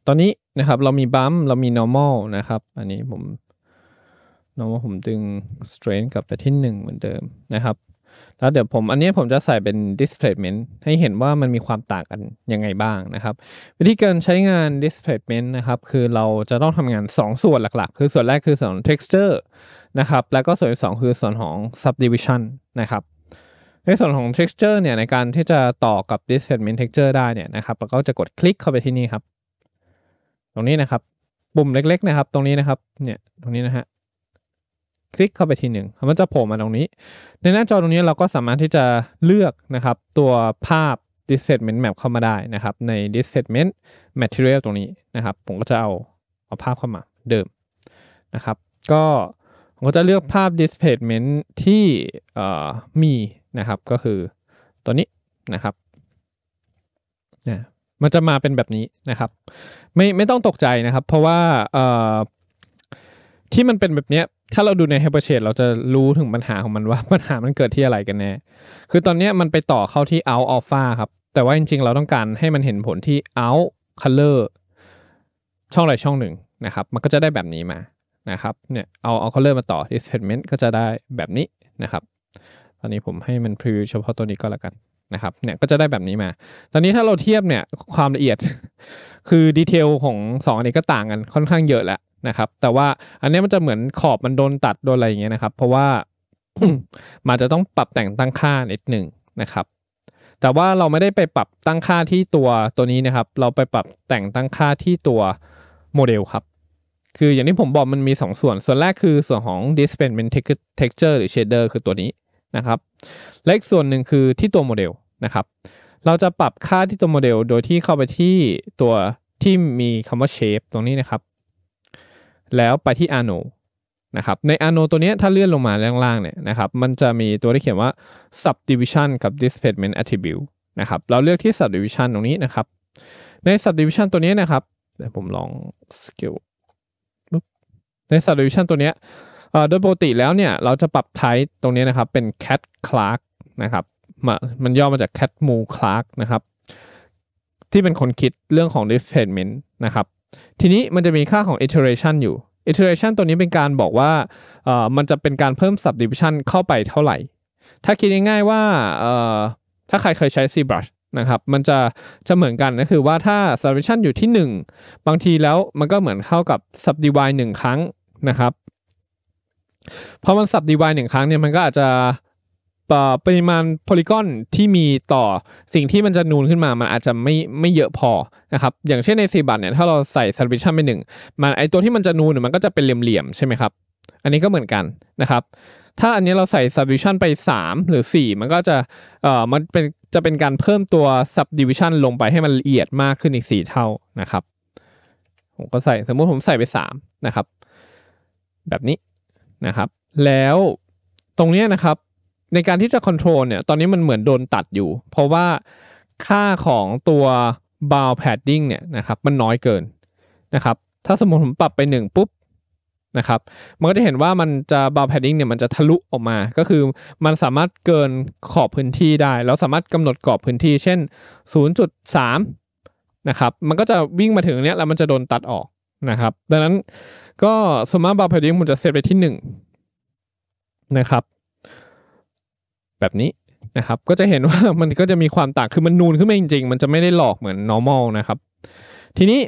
ตอนนี้นะครับเรามีบัมเรามี normal นะครับ อันนี้ผม normal ผมดึง s t r i n กลับไปที่ 1 เหมือนเดิมนะครับ แล้วเดี๋ยวผมอันนี้ผมจะใส่เป็น displacement ให้เห็นว่ามันมีความต่างกันยังไงบ้างนะครับ วิธีการใช้งาน displacement นะครับ คือเราจะต้องทำงาน 2 ส่วนหลักๆ คือส่วนแรกคือส่วน texture นะครับ แล้วก็ส่วนที่2คือส่วนของ subdivision นะครับในส่วนของ texture เนี่ยในการที่จะต่อกับ displacement texture ได้เนี่ยนะครับเราก็จะกดคลิกเข้าไปที่นี่ครับตรงนี้นะครับปุ่มเล็ก ๆนะครับตรงนี้นะครับเนี่ยตรงนี้นะฮะคลิกเข้าไปทีหนึ่งมันจะโผล่มาตรงนี้ ในหน้าจอตรงนี้เราก็สามารถที่จะเลือกนะครับตัวภาพ displacement map เข้ามาได้นะครับ ใน displacement material ตรงนี้นะครับผมก็จะเอาเอาภาพเข้ามาเดิมนะครับ ก็ผมก็จะเลือกภาพ displacement ที่มีนะครับก็คือตัวนี้นะครับนมันจะมาเป็นแบบนี้นะครับไม่ไม่ต้องตกใจนะครับ เพราะว่าที่มันเป็นแบบนี้ถ้าเราดูในไฮเปอร์เชดเราจะรู้ถึงปัญหาของมันว่าปัญหามันเกิดที่อะไรกันแน่คือตอนนี้มันไปต่อเข้าที่ out alpha ครับแต่ว่าจริง ๆ เราต้องการให้มันเห็นผลที่ out color ช่องใดช่องหนึ่งนะครับ มันก็จะได้แบบนี้มานะครับเนี่ยเอาเอา color มาต่อที่ t e g m e n t ก็จะได้แบบนี้นะครับ ตอนนี้ผมให้มันพรีวิวเฉพาะตัวนี้ก็แล้วกันนะครับเนี่ยก็จะได้แบบนี้มา ตอนนี้ถ้าเราเทียบเนี่ยความละเอียดคือดีเทลของ2อันนี้ก็ต่างกันค่อนข้างเยอะแหละนะครับ แต่ว่าอันนี้มันจะเหมือนขอบมันโดนตัดโดนอะไรอย่างเงี้ยนะครับ เพราะว่ามันจะต้องปรับแต่งตั้งค่านิดหนึ่งนะครับ แต่ว่าเราไม่ได้ไปปรับตั้งค่าที่ตัวตัวนี้นะครับ เราไปปรับแต่งตั้งค่าที่ตัวโมเดลครับ คืออย่างที่ผมบอกมันมี2สส่วน ส่วนแรกคือส่วนของ displacement texture หรือ shader คือตัวนี้นะครับ และอีกส่วนหนึ่งคือที่ตัวโมเดลนะครับเราจะปรับค่าที่ตัวโมเดลโดยที่เข้าไปที่ตัวที่มีคำว่า shape ตรงนี้นะครับ แล้วไปที่ a n o นะครับใน a n o ตัวนี้ถ้าเลื่อนลงมาล่างๆเนี่ยนะครับ มันจะมีตัวที่เขียนว่า subdivision กับ displacement attribute นะครับเราเลือกที่ subdivision ตรงนี้นะครับ ใน subdivision ตัวนี้นะครับเดี๋ยวผมลอง scale ใน subdivision ตัวนี้ โดยปกติแล้วเนี่ยเราจะปรับ type ตรงนี้นะครับเป็น cat clark นะครับมันย่อมาจากแคทมูคลาร์กนะครับที่เป็นคนคิดเรื่องของ deployment นะครับทีนี้มันจะมีค่าของ iteration อยู่ iteration ตัวนี้เป็นการบอกว่ามันจะเป็นการเพิ่ม subdivision เข้าไปเท่าไหร่ ถ้าคิดง่ายๆว่าถ้าใครเคยใช้ ZBrush นะครับมันจะจะเหมือนกันก็คือว่าถ้า subdivision อยู่ที่ 1 บางทีแล้วมันก็เหมือนเข้ากับ subdivide 1 ครั้งนะครับพอมัน subdivide 1 ครั้งเนี่ยมันก็อาจจะปริมาณโพลีกอนที่มีต่อสิ่งที่มันจะนูนขึ้นมา มันอาจจะไม่ไม่เยอะพอนะครับ อย่างเช่นในสีบัตเนี่ย ถ้าเราใส่ซับดิชั่นไปหนึ่งมันไอตัวที่มันจะนูน มันก็จะเป็นเหลี่ยมๆ ใช่ไหมครับ อันนี้ก็เหมือนกันนะครับ ถ้าอันนี้เราใส่ subdivision ไป 3 หรือ 4 มันก็จะ เอ่อ มันเป็นจะเป็นการเพิ่มตัว subdivision ลงไปให้มันละเอียดมากขึ้นอีก 4 เท่านะครับ ผมก็ใส่ สมมติผมใส่ไป 3 นะครับ แบบนี้นะครับ แล้วตรงนี้นะครับในการที่จะควบคุมเนี่ยตอนนี้มันเหมือนโดนตัดอยู่ เพราะว่าค่าของตัวบาวแพดดิ้งเนี่ยนะครับมันน้อยเกินนะครับ ถ้าสมมติผมปรับไป 1 ปุ๊บนะครับ มันก็จะเห็นว่ามันจะบาวแพดดิ้งเนี่ยมันจะทะลุออกมาก็คือมันสามารถเกินขอบพื้นที่ได้ แล้วสามารถกำหนดกรอบพื้นที่ เช่น 0.3นะครับมันก็จะวิ่งมาถึงเนี้ยแล้วมันจะโดนตัดออกนะครับ ดังนั้นก็สมาร์ทบาวแพดดิ้งันจะเซตไปที่1นะครับแบบนี้นะครับก็จะเห็นว่ามันก็จะมีความต่างคือ มันนูนขึ้นมาจริง ๆ มันจะไม่ได้หลอกเหมือน normal นะครับทีนี้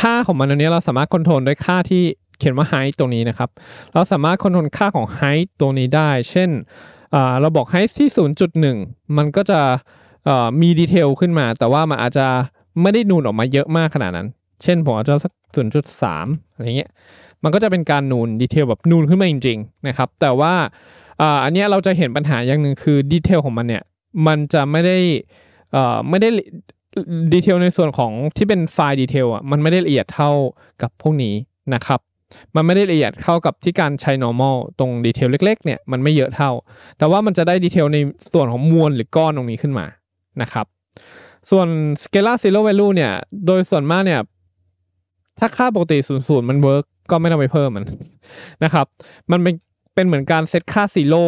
ค่าของมันตรงนี้เราสามารถคอนโทรลด้วยค่าที่เขียนว่า height ตรงนี้นะครับเราสามารถคอนโทรลค่าของ height ตรงนี้ได้ เช่นเราบอก height ที่ 0.1 มันก็จะมีดีเทลขึ้นมา แต่ว่ามันอาจจะไม่ได้นูนออกมาเยอะมากขนาดนั้น เช่นผมอาจจะสัก 0.3อะไรเงี้ยมันก็จะเป็นการนูนดีเทลแบบนูนขึ้นมาจริงๆนะครับแต่ว่าอันนี้เราจะเห็นปัญหาอย่างหนึ่งคือดีเทลของมันเนี่ยมันจะไม่ได้อ่ไม่ได้ดีเทลในส่วนของที่เป็นไฟล์ดีเทลอ่ะมันไม่ได้ละเอียดเท่ากับพวกนี้นะครับ มันไม่ได้ละเอียดเท่ากับที่การใช้ normal ตรงดีเทลเล็กๆเนี่ยมันไม่เยอะเท่าแต่ว่ามันจะได้ดีเทลในส่วนของมวลหรือก้อนตรงนี้ขึ้นมานะครับ ส่วน scalar zero value เนี่ยโดยส่วนมากเนี่ยถ้าค่าปกติ0ูนย์มันเวิร์กก็ไม่ต้องไปเพิ่มมันนะครับ มันเป็นเป็นเหมือนการเซตค่าซีโร่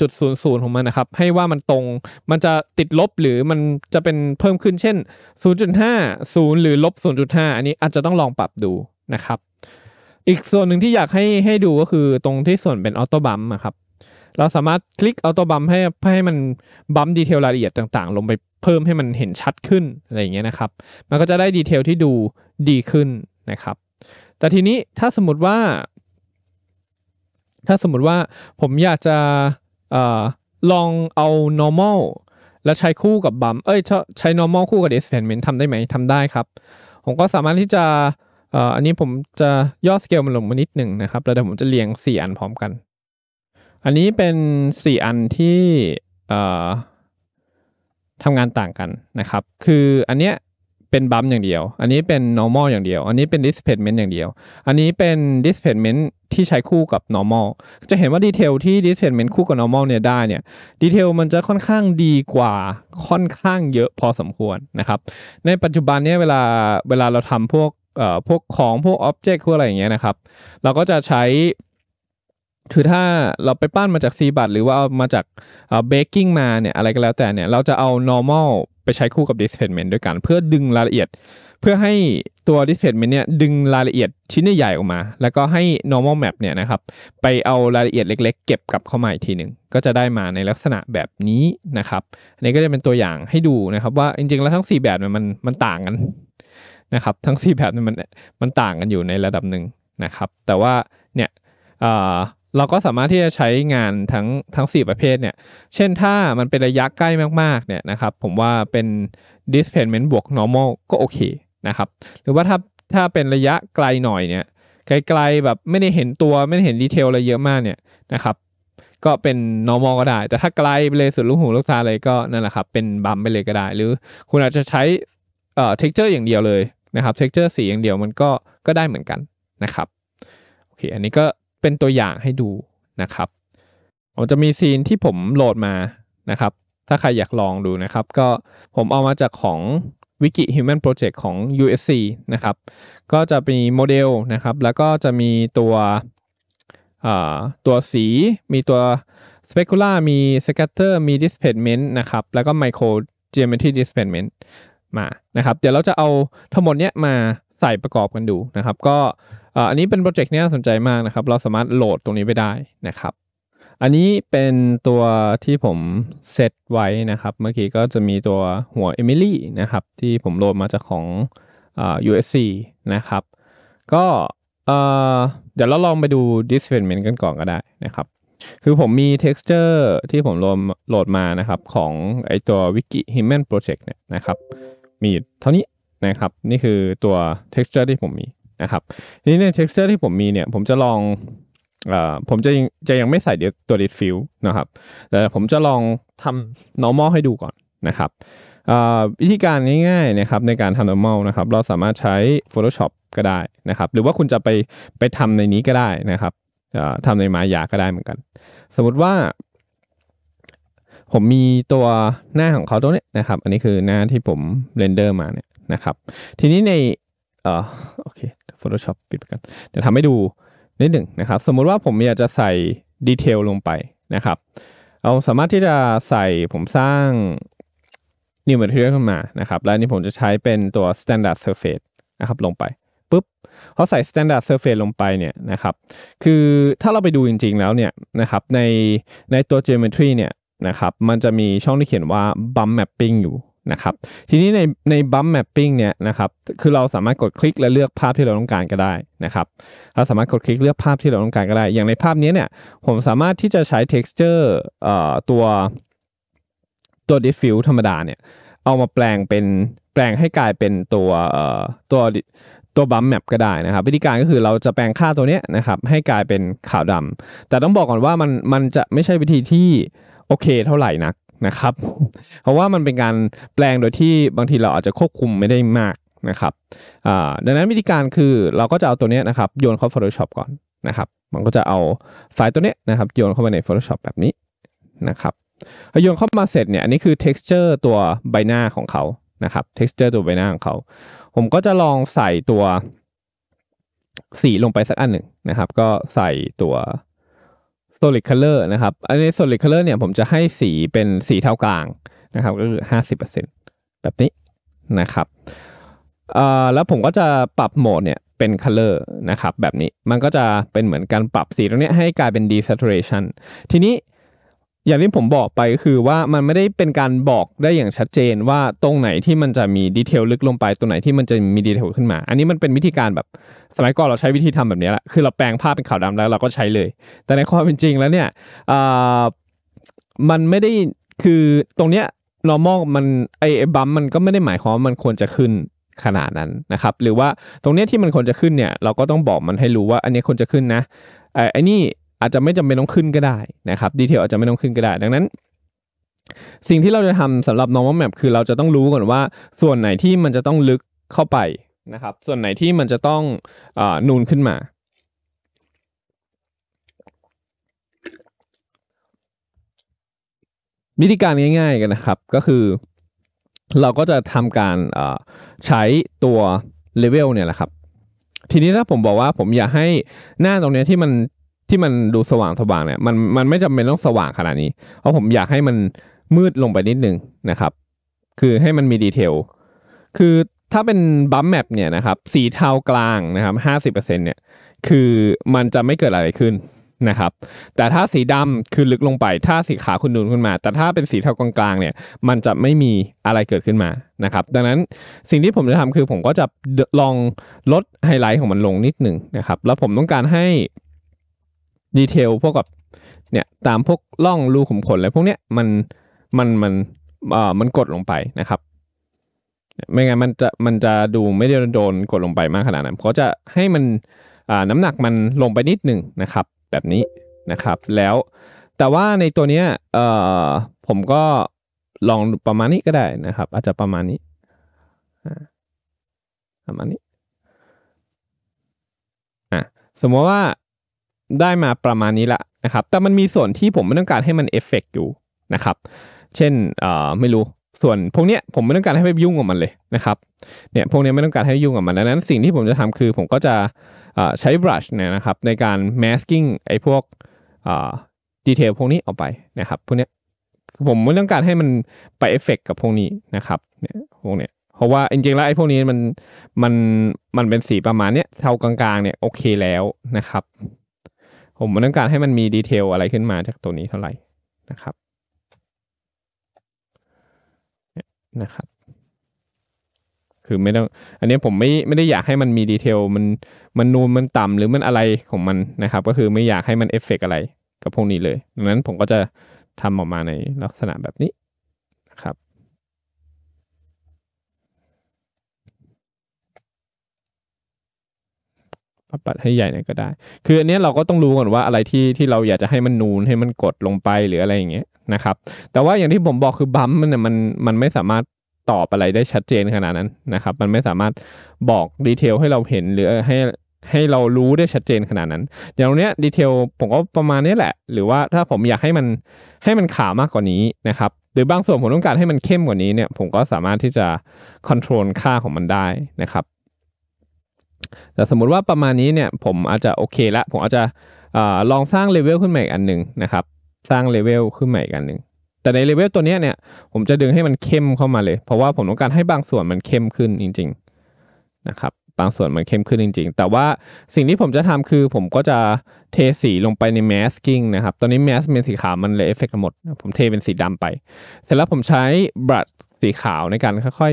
จุดศูนย์ศูนย์ของมันนะครับ ให้ว่ามันตรงมันจะติดลบหรือมันจะเป็นเพิ่มขึ้นเช่น 0.5 0 หรือลบ 0.5 อันนี้อาจจะต้องลองปรับดูนะครับ อีกส่วนหนึ่งที่อยากให้ให้ดูก็คือตรงที่ส่วนเป็นออโต้บัมครับเราสามารถคลิกออโต้บัมให้ให้มันบัมดีเทลรายละเอียดต่างๆลงไปเพิ่มให้มันเห็นชัดขึ้นอะไรอย่างเงี้ยนะครับมันก็จะได้ดีเทลที่ดูดีขึ้นนะครับ แต่ทีนี้ถ้าสมมติว่าถ้าสมมติว่าผมอยากจะลองเอา normal แล้วใช้คู่กับบัมเอ้ยใช้ normal คู่กับ experiment ทำได้ไหมทำได้ครับ ผมก็สามารถที่จะอันนี้ผมจะย่อสเกลมันลงมานิดหนึ่งนะครับ แล้วเดี๋ยวผมจะเรียง 4 อันพร้อมกัน อันนี้เป็น 4 อันที่ทำงานต่างกันนะครับ คืออันเนี้ยเป็นบัมอย่างเดียว อันนี้เป็น normal อย่างเดียว อันนี้เป็น displacement อย่างเดียว อันนี้เป็น displacement ที่ใช้คู่กับ normal จะเห็นว่า ดีเทลที่ displacement คู่กับ normal เนี่ย ได้เนี่ย ดีเทลมันจะค่อนข้างดีกว่า ค่อนข้างเยอะพอสมควรนะครับ ในปัจจุบันเนี่ยเวลาเวลาเราทำพวกเอ่อพวกของพวก object พวกอะไรอย่างเงี้ยนะครับ เราก็จะใช้ คือถ้าเราไปปั้นมาจากซีบัตหรือว่าเอามาจากเบกกิ้งมาเนี่ยอะไรก็แล้ว แต่เนี่ย เราจะเอา normal ไปใช้คู่กับ displacement ด้วยกัน เพื่อดึงรายละเอียดเพื่อให้ตัว displacement เนี่ยดึงรายละเอียดชิ้นใหญ่ออกมา แล้วก็ให้ normal map เนี่ยนะครับ ไปเอารายละเอียดเล็ก ๆ เก็บกลับเข้ามาอีกทีหนึ่งก็จะได้มาในลักษณะแบบนี้นะครับอันนี้ก็จะเป็นตัวอย่างให้ดูนะครับ ว่าจริงๆแล้วทั้ง4แบบมันมันต่างกันนะครับ ทั้ง4แบบมันมันต่างกันอยู่ในระดับหนึ่งนะครับแต่ว่าเนี่ยเราก็สามารถที่จะใช้งานทั้งทั้ง4ประเภทเนี่ย เช่นถ้ามันเป็นระยะใกล้มากๆ เนี่ยนะครับ ผมว่าเป็น displacement บวก normal ก็โอเคนะครับ หรือว่าถ้าถ้าเป็นระยะไกลหน่อยเนี่ย ไกลๆแบบไม่ได้เห็นตัวไม่ได้เห็นดีเทลอะไรเยอะมากเนี่ยนะครับก็เป็น normal ก็ได้ แต่ถ้าไกลไปเลยสุดลูกหูลูกตาเลยก็นั่นแหละครับ เป็นบัมไปเลยก็ได้ หรือคุณอาจจะใช้เอ่อ texture อย่างเดียวเลยนะครับ texture สีอย่างเดียวมันก็ก็ได้เหมือนกันนะครับโอเค อันนี้ก็เป็นตัวอย่างให้ดูนะครับผมจะมีซีนที่ผมโหลดมานะครับ ถ้าใครอยากลองดูนะครับ ก็ผมเอามาจากของวิกิว u m a n Project ของ USC นะครับก็จะมีโมเดลนะครับแล้วก็จะมีตัวตัวสี มีตัว Specula มี Scatter มี Displacement นะครับแล้วก็ Micro Geometry Displacement มานะครับเดี๋ยวเราจะเอา ทั้งหมดเนี้ยมาใส่ประกอบกันดูนะครับ ก็อันนี้เป็นโปรเจกต์นี้น่าสนใจมากนะครับเราสามารถโหลดตรงนี้ไปได้นะครับ อันนี้เป็นตัวที่ผมเซตไว้นะครับ เมื่อกี้ก็จะมีตัวหัวเอมิลี่นะครับที่ผมโหลดมาจากของอ USC นะครับก็เดี๋ยวเราลองไปดู d i s p l a เม m e n t กันก่อนก็ได้นะครับ คือผมมี texture ที่ผมโหลดโหลดมานะครับของไอตัววิกิ Human Project เนี่ยนะครับมีเท่านี้นะครับนี่คือตัว texture ที่ผมมีนะครับทีนี้็นซ์เจอร์ที่ผมมีเนี่ยผมจะลองอผมจะจะยังไม่ใส่ตัวดิฟิล l นะครับแต่ผมจะลองทำ normal ให้ดูก่อนนะครับวิธีการง่ายๆนะครับในการทำ normal นะครับ เราสามารถใช้ Photoshop ก็ได้นะครับ หรือว่าคุณจะไปไปทำในนี้ก็ได้นะครับทำในมายาก็ได้เหมือนกัน สมมติว่า ผมมีตัวหน้าของเขาตรงนี้นะครับ อันนี้คือหน้าที่ผมเรนเดอร์มาเนี่ยนะครับ ทีนี้ในอ่โอเค Photoshop ปิดไปกันเดี๋ยวทำให้ดูนิดหนึ่งนะครับ สมมุติว่าผมอยากจะใส่ดีเทลลงไปนะครับเราสามารถที่จะใส่ผมสร้าง new material ขึ้นมานะครับและนี้ผมจะใช้เป็นตัว standard surface นะครับลงไปปุ๊บพอใส่ standard surface ลงไปเนี่ยนะครับคือถ้าเราไปดูจริงๆแล้วเนี่ยนะครับในในตัว geometry เนี่ยนะครับมันจะมีช่องที่เขียนว่า bump mapping อยู่นะครับทีนี้ในในบัมแมปปิ้งเนี่ยนะครับคือเราสามารถกดคลิกและเลือกภาพที่เราต้องการก็ได้นะครับเราสามารถกดคลิกเลือกภาพที่เราต้องการก็ได้ อย่างในภาพนี้เนี่ยผมสามารถที่จะใช้ texture เอร์ตัวตัวดิฟ f ิวธรรมดาเนี่ยเอามาแปลงเป็นแปลงให้กลายเป็นตัวตัวตัวบัมแมปก็ได้นะครับวิธีการก็คือเราจะแปลงค่าตัวเนี้ยนะครับให้กลายเป็นขาวดำ แต่ต้องบอกก่อนว่ามันมันจะไม่ใช่วิธีที่โอเคเท่าไหร่นักนะครับ เพราะว่ามันเป็นการแปลงโดยที่บางทีเราอาจจะควบคุมไม่ได้มากนะครับดังนั้นวิธีการคือเราก็จะเอาตัวนี้นะครับโยนเข้า Photoshop ก่อนนะครับ มันก็จะเอาไฟล์ตัวนี้นะครับโยนเข้าไปใน Photoshop แบบนี้นะครับพอโยนเข้ามาเสร็จเนี่ยอันนี้คือ texture ตัวใบหน้าของเขานะครับ texture ตัวใบหน้าของเขา ผมก็จะลองใส่ตัวสีลงไปสักอันหนึ่งนะครับ ก็ใส่ตัว solid color นะครับอันนี้ solid color เนี่ยผมจะให้สีเป็นสีเท่ากลางนะครับก็คือ 50%แบบนี้นะครับแล้วผมก็จะปรับโหมดเนี่ยเป็น color นะครับแบบนี้มันก็จะเป็นเหมือนการปรับสีตรงนี้ให้กลายเป็น desaturation ทีนี้อย่างที่ผมบอกไปคือว่ามันไม่ได้เป็นการบอกได้อย่างชัดเจนว่าตรงไหนที่มันจะมีดีเทลลึกลงไปตรงไหนที่มันจะมีดีเทลขึ้นมา อันนี้มันเป็นวิธีการแบบสมัยก่อนเราใช้วิธีทำแบบนี้แหละคือเราแปลงภาพเป็นขาวดาแล้วเราก็ใช้เลย แต่ในความเป็นจริงแล้วเนี่ยมันไม่ได้คือตรงเนี้ยเรา m อ l มันไอ้บัมมันก็ไม่ได้หมายความว่ามันควรจะขึ้นขนาดนั้นนะครับ หรือว่าตรงเนี้ยที่มันควรจะขึ้นเนี่ยเราก็ต้องบอกมันให้รู้ว่า อันนี้ควรจะขึ้นนะไอ้นี่อาจจะไม่จำเป็นต้องขึ้นก็ได้นะครับ ดีเทลอาจจะไม่ต้องขึ้นก็ได้ดังนั้น สิ่งที่เราจะทำสำหรับ normal map คือเราจะต้องรู้ก่อนว่าส่วนไหนที่มันจะต้องลึกเข้าไปนะครับ ส่วนไหนที่มันจะต้องอนูนขึ้นมา วิธีการง่ายๆกันนะครับ ก็คือ เราก็จะทำการใช้ตัวเลเวลเนี่ยแหละครับ ทีนี้ถ้าผมบอกว่าผมอยากให้หน้าตรงนี้ที่มันที่มันดูสว่างสว่างเนี่ย มันมันไม่จำเป็นต้องสว่างขนาดนี้เพราะผมอยากให้มันมืดลงไปนิดนึงนะครับคือให้มันมีดีเทลคือถ้าเป็นบัมแมปเนี่ยนะครับ สีเทากลางนะครับห้าสิบเปอร์เซ็นเนี่ยคือมันจะไม่เกิดอะไรขึ้นนะครับ แต่ถ้าสีดำคือลึกลงไปถ้าสีขาวคุณนูนขึ้นมา แต่ถ้าเป็นสีเทากลางๆเนี่ย มันจะไม่มีอะไรเกิดขึ้นมานะครับ ดังนั้นสิ่งที่ผมจะทำคือ ผมก็จะลองลดไฮไลท์ของมันลงนิดหนึ่งนะครับ แล้วผมต้องการให้ดีเทลพวกกับเนี่ยตามพวกล่องรูขุมขนอะไรพวกเนี้ยมันมันมันเอ่อมันกดลงไปนะครับไม่งั้นมันจะมันจะดูไม่ได้โดนกดลงไปมากขนาดนั้นเขาจะให้มันน้ำหนักมันลงไปนิดหนึ่งนะครับ แบบนี้นะครับ แล้วแต่ว่าในตัวเนี้ยเอ่อผมก็ลองประมาณนี้ก็ได้นะครับ อาจจะประมาณนี้ประมาณนี้อ่ะสมมติว่าได้มาประมาณนี้ละนะครับ แต่มันมีส่วนที่ผมไม่ต้องการให้มันเอฟเฟกอยู่นะครับ เช่นเอ่อไม่รู้ ส่วนพวกเนี้ยผมไม่ต้องการให้ไปยุ่งกับมันเลยนะครับ เนี่ย พวกเนี้ยไม่ต้องการให้ยุ่งกับมัน ดังนั้น สิ่งที่ผมจะทำคือผมก็จะใช้บรัชเนี่ยนะครับ ในการ masking ไอ้พวกอ่ดีเทลพวกนี้ออกไปนะครับพวกเนี้ยผมไม่ต้องการให้มันไปเอฟเฟกกับพวกนี้นะครับ เนี่ย พวกเนี้ย เพราะว่าจริงๆแล้วไอ้พวกนี้มัน มัน มันเป็นสีประมาณเนี้ยเทากลางๆเนี่ยโอเคแล้วนะครับผมไม่ต้องการให้มันมีดีเทลอะไรขึ้นมาจากตัวนี้เท่าไหร่นะครับนะครับคือไม่ต้องอันนี้ผมไม่ไม่ได้อยากให้มันมีดีเทลมันมันนูนมันต่ำหรือมันอะไรของมันนะครับก็คือไม่อยากให้มันเอฟเฟกอะไรกับพวกนี้เลยดังนั้นผมก็จะทำออกมาในลักษณะแบบนี้นะครับปรัดให้ใหญ่หน่อยก็ได้ คืออันนี้เราก็ต้องรู้ก่อนว่าอะไรที่ที่เราอยากจะให้มันนูนให้มันกดลงไปหรืออะไรอย่างเงี้ยนะครับ แต่ว่าอย่างที่ผมบอกคือบัมมันเนี่ยมันมันไม่สามารถตอบอะไรได้ชัดเจนขนาดนั้นนะครับ มันไม่สามารถบอกดีเทลให้เราเห็น หรือให้ให้เรารู้ได้ชัดเจนขนาดนั้น อย่างเนี้ยดีเทลผมก็ประมาณนี้แหละ หรือว่าถ้าผมอยากให้มันให้มันขาวมากกว่านี้นะครับ หรือบางส่วนผมต้องการให้มันเข้มกว่านี้เนี่ย ผมก็สามารถที่จะควบคุมค่าของมันได้นะครับแต่สมมุติว่าประมาณนี้เนี่ยผมอาจจะโอเคละผมอาจจะอลองสร้างเลเวลขึ้นใหม่อีกอันหนึ่งนะครับสร้างเลเวลขึ้นใหม่อีกอันหนึ่งแต่ในเลเวลตัวนี้เนี่ยผมจะดึงให้มันเข้มเข้ามาเลย เพราะว่าผมต้องการให้บางส่วนมันเข้มขึ้นจริงๆนะครับบางส่วนมันเข้มขึ้นจริงๆ แต่ว่าสิ่งที่ผมจะทำคือผมก็จะเทสีลงไปในแมสกิ้งนะครับตอนนี้แมสเป็นสีขาวมันเลยเอฟเฟกต์หมด ผมเทเป็นสีดำไป เสร็จแล้วผมใช้บรัชสีขาวในการค่อย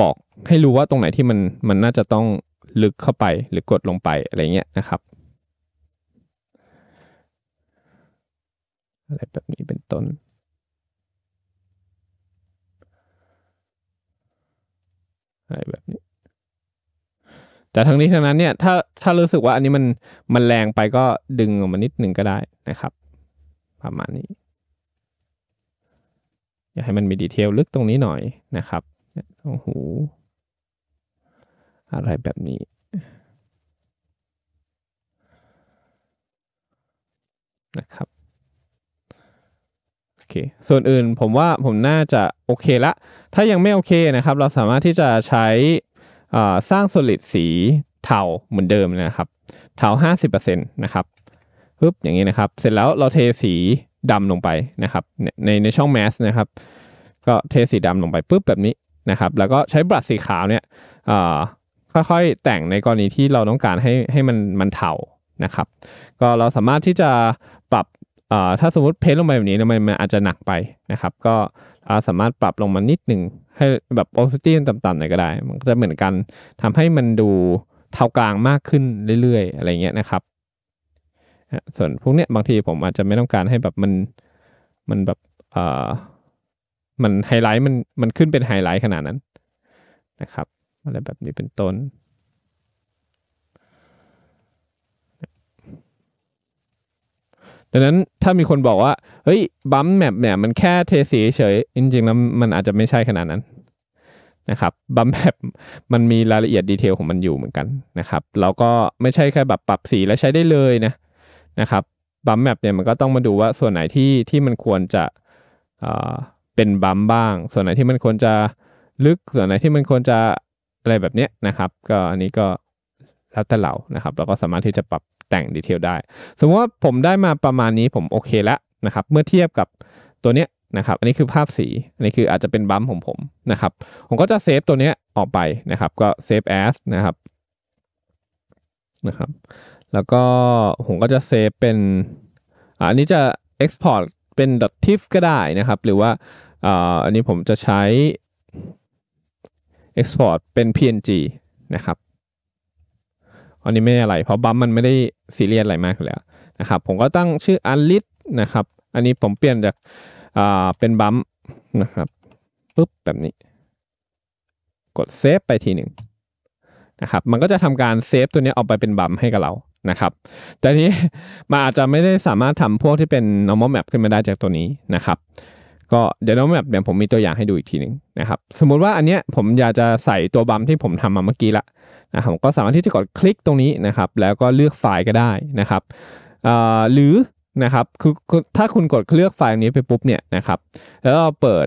บอกให้รู้ว่าตรงไหนที่มันมันน่าจะต้องลึกเข้าไปหรือกดลงไปอะไรเงี้ยนะครับ อะไรแบบนี้เป็นต้นอะไรแบบนี้ แต่ทั้งนี้ทั้งนั้นเนี่ยถ้าถ้ารู้สึกว่าอันนี้มันมันแรงไปก็ดึงออกมานิดหนึ่งก็ได้นะครับประมาณนี้ อยากให้มันมีดีเทลลึกตรงนี้หน่อยนะครับโอ้โห อะไรแบบนี้ นะครับ โอเค ส่วนอื่นผมว่าผมน่าจะโอเคละ ถ้ายังไม่โอเคนะครับ เราสามารถที่จะใช้สร้าง solid สีเทาเหมือนเดิมนะครับ เทา50%นะครับ ปึ๊บ อย่างนี้นะครับ เสร็จแล้วเราเทสีดำลงไปนะครับ ในในช่อง mask นะครับ ก็เทสีดำลงไปปึ๊บแบบนี้นะครับแล้วก็ใช้บรัชสีขาวเนี่ยค่อยๆ แต่งในกรณีที่เราต้องการให้ให้มันมันเทานะครับ ก็เราสามารถที่จะปรับถ้าสมมติเพ้นลงไปแบบนี้นะมันอาจจะหนักไปนะครับ ก็สามารถปรับลงมานิดหนึ่งให้แบบออซิตจนต่ำๆหน่อยก็ได้ มันจะเหมือนกันทำให้มันดูเท่ากลางมากขึ้นเรื่อย ๆ อะไรเงี้ยนะครับ ส่วนพวกเนี้ยบางทีผมอาจจะไม่ต้องการให้แบบมันมันแบบมันไฮไลท์มันมันขึ้นเป็นไฮไลท์ขนาดนั้นนะครับอะไรแบบนี้เป็นต้น ดังนั้นถ้ามีคนบอกว่าเฮ้ยบัมแมปเนี่ยมันแค่เทสีเฉยจริงๆแล้วมันอาจจะไม่ใช่ขนาดนั้นนะครับบัมแมปมันมีรายละเอียดดีเทลของมันอยู่เหมือนกันนะครับเราก็ไม่ใช่แค่แบบปรับสีแล้วใช้ได้เลยนะนะครับ บัมแมปเนี่ยมันก็ต้องมาดูว่าส่วนไหนที่ที่มันควรจะเป็นบัมบ้างส่วนไหนที่มันควรจะลึกส่วนไหนที่มันควรจะอะไรแบบเนี้ยนะครับ ก็อันนี้ก็แล้วแต่เรานะครับเราก็สามารถที่จะปรับแต่งดีเทลได้ สมมติว่าผมได้มาประมาณนี้ผมโอเคแล้วนะครับ เมื่อเทียบกับตัวเนี้ยนะครับ อันนี้คือภาพสีอันนี้คืออาจจะเป็นบัมของผมนะครับผมก็จะเซฟตัวเนี้ยออกไปนะครับก็เซฟแอสนะครับนะครับ แล้วก็ผมก็จะเซฟเป็นอันนี้จะ export เป็น .tif ก็ได้นะครับ หรือว่าอันนี้ผมจะใช้ export เป็น png นะครับ อันนี้ไม่อะไร เพราะบัมมันไม่ได้ซีเรียสอะไรมากแล้วนะครับผมก็ตั้งชื่อ unlist นะครับ อันนี้ผมเปลี่ยนจากเป็นบัมนะครับปุ๊บแบบนี้ กดเซฟไปทีหนึ่งนะครับมันก็จะทำการเซฟตัวนี้ออกไปเป็นบัมให้กับเรานะครับ แต่นี้มันอาจจะไม่ได้สามารถทำพวกที่เป็น normal map ขึ้นมาได้จากตัวนี้นะครับ ก็เดี๋ยว normal map เดี๋ยวผมมีตัวอย่างให้ดูอีกทีหนึ่งนะครับ สมมุติว่าอันเนี้ยผมอยากจะใส่ตัวบัมที่ผมทำมาเมื่อกี้ละนะครับก็สามารถที่จะกดคลิกตรงนี้นะครับ แล้วก็เลือกไฟล์ก็ได้นะครับ หรือนะครับ คือถ้าคุณกดเลือกไฟล์นี้ไปปุ๊บเนี่ยนะครับ แล้วเราเปิด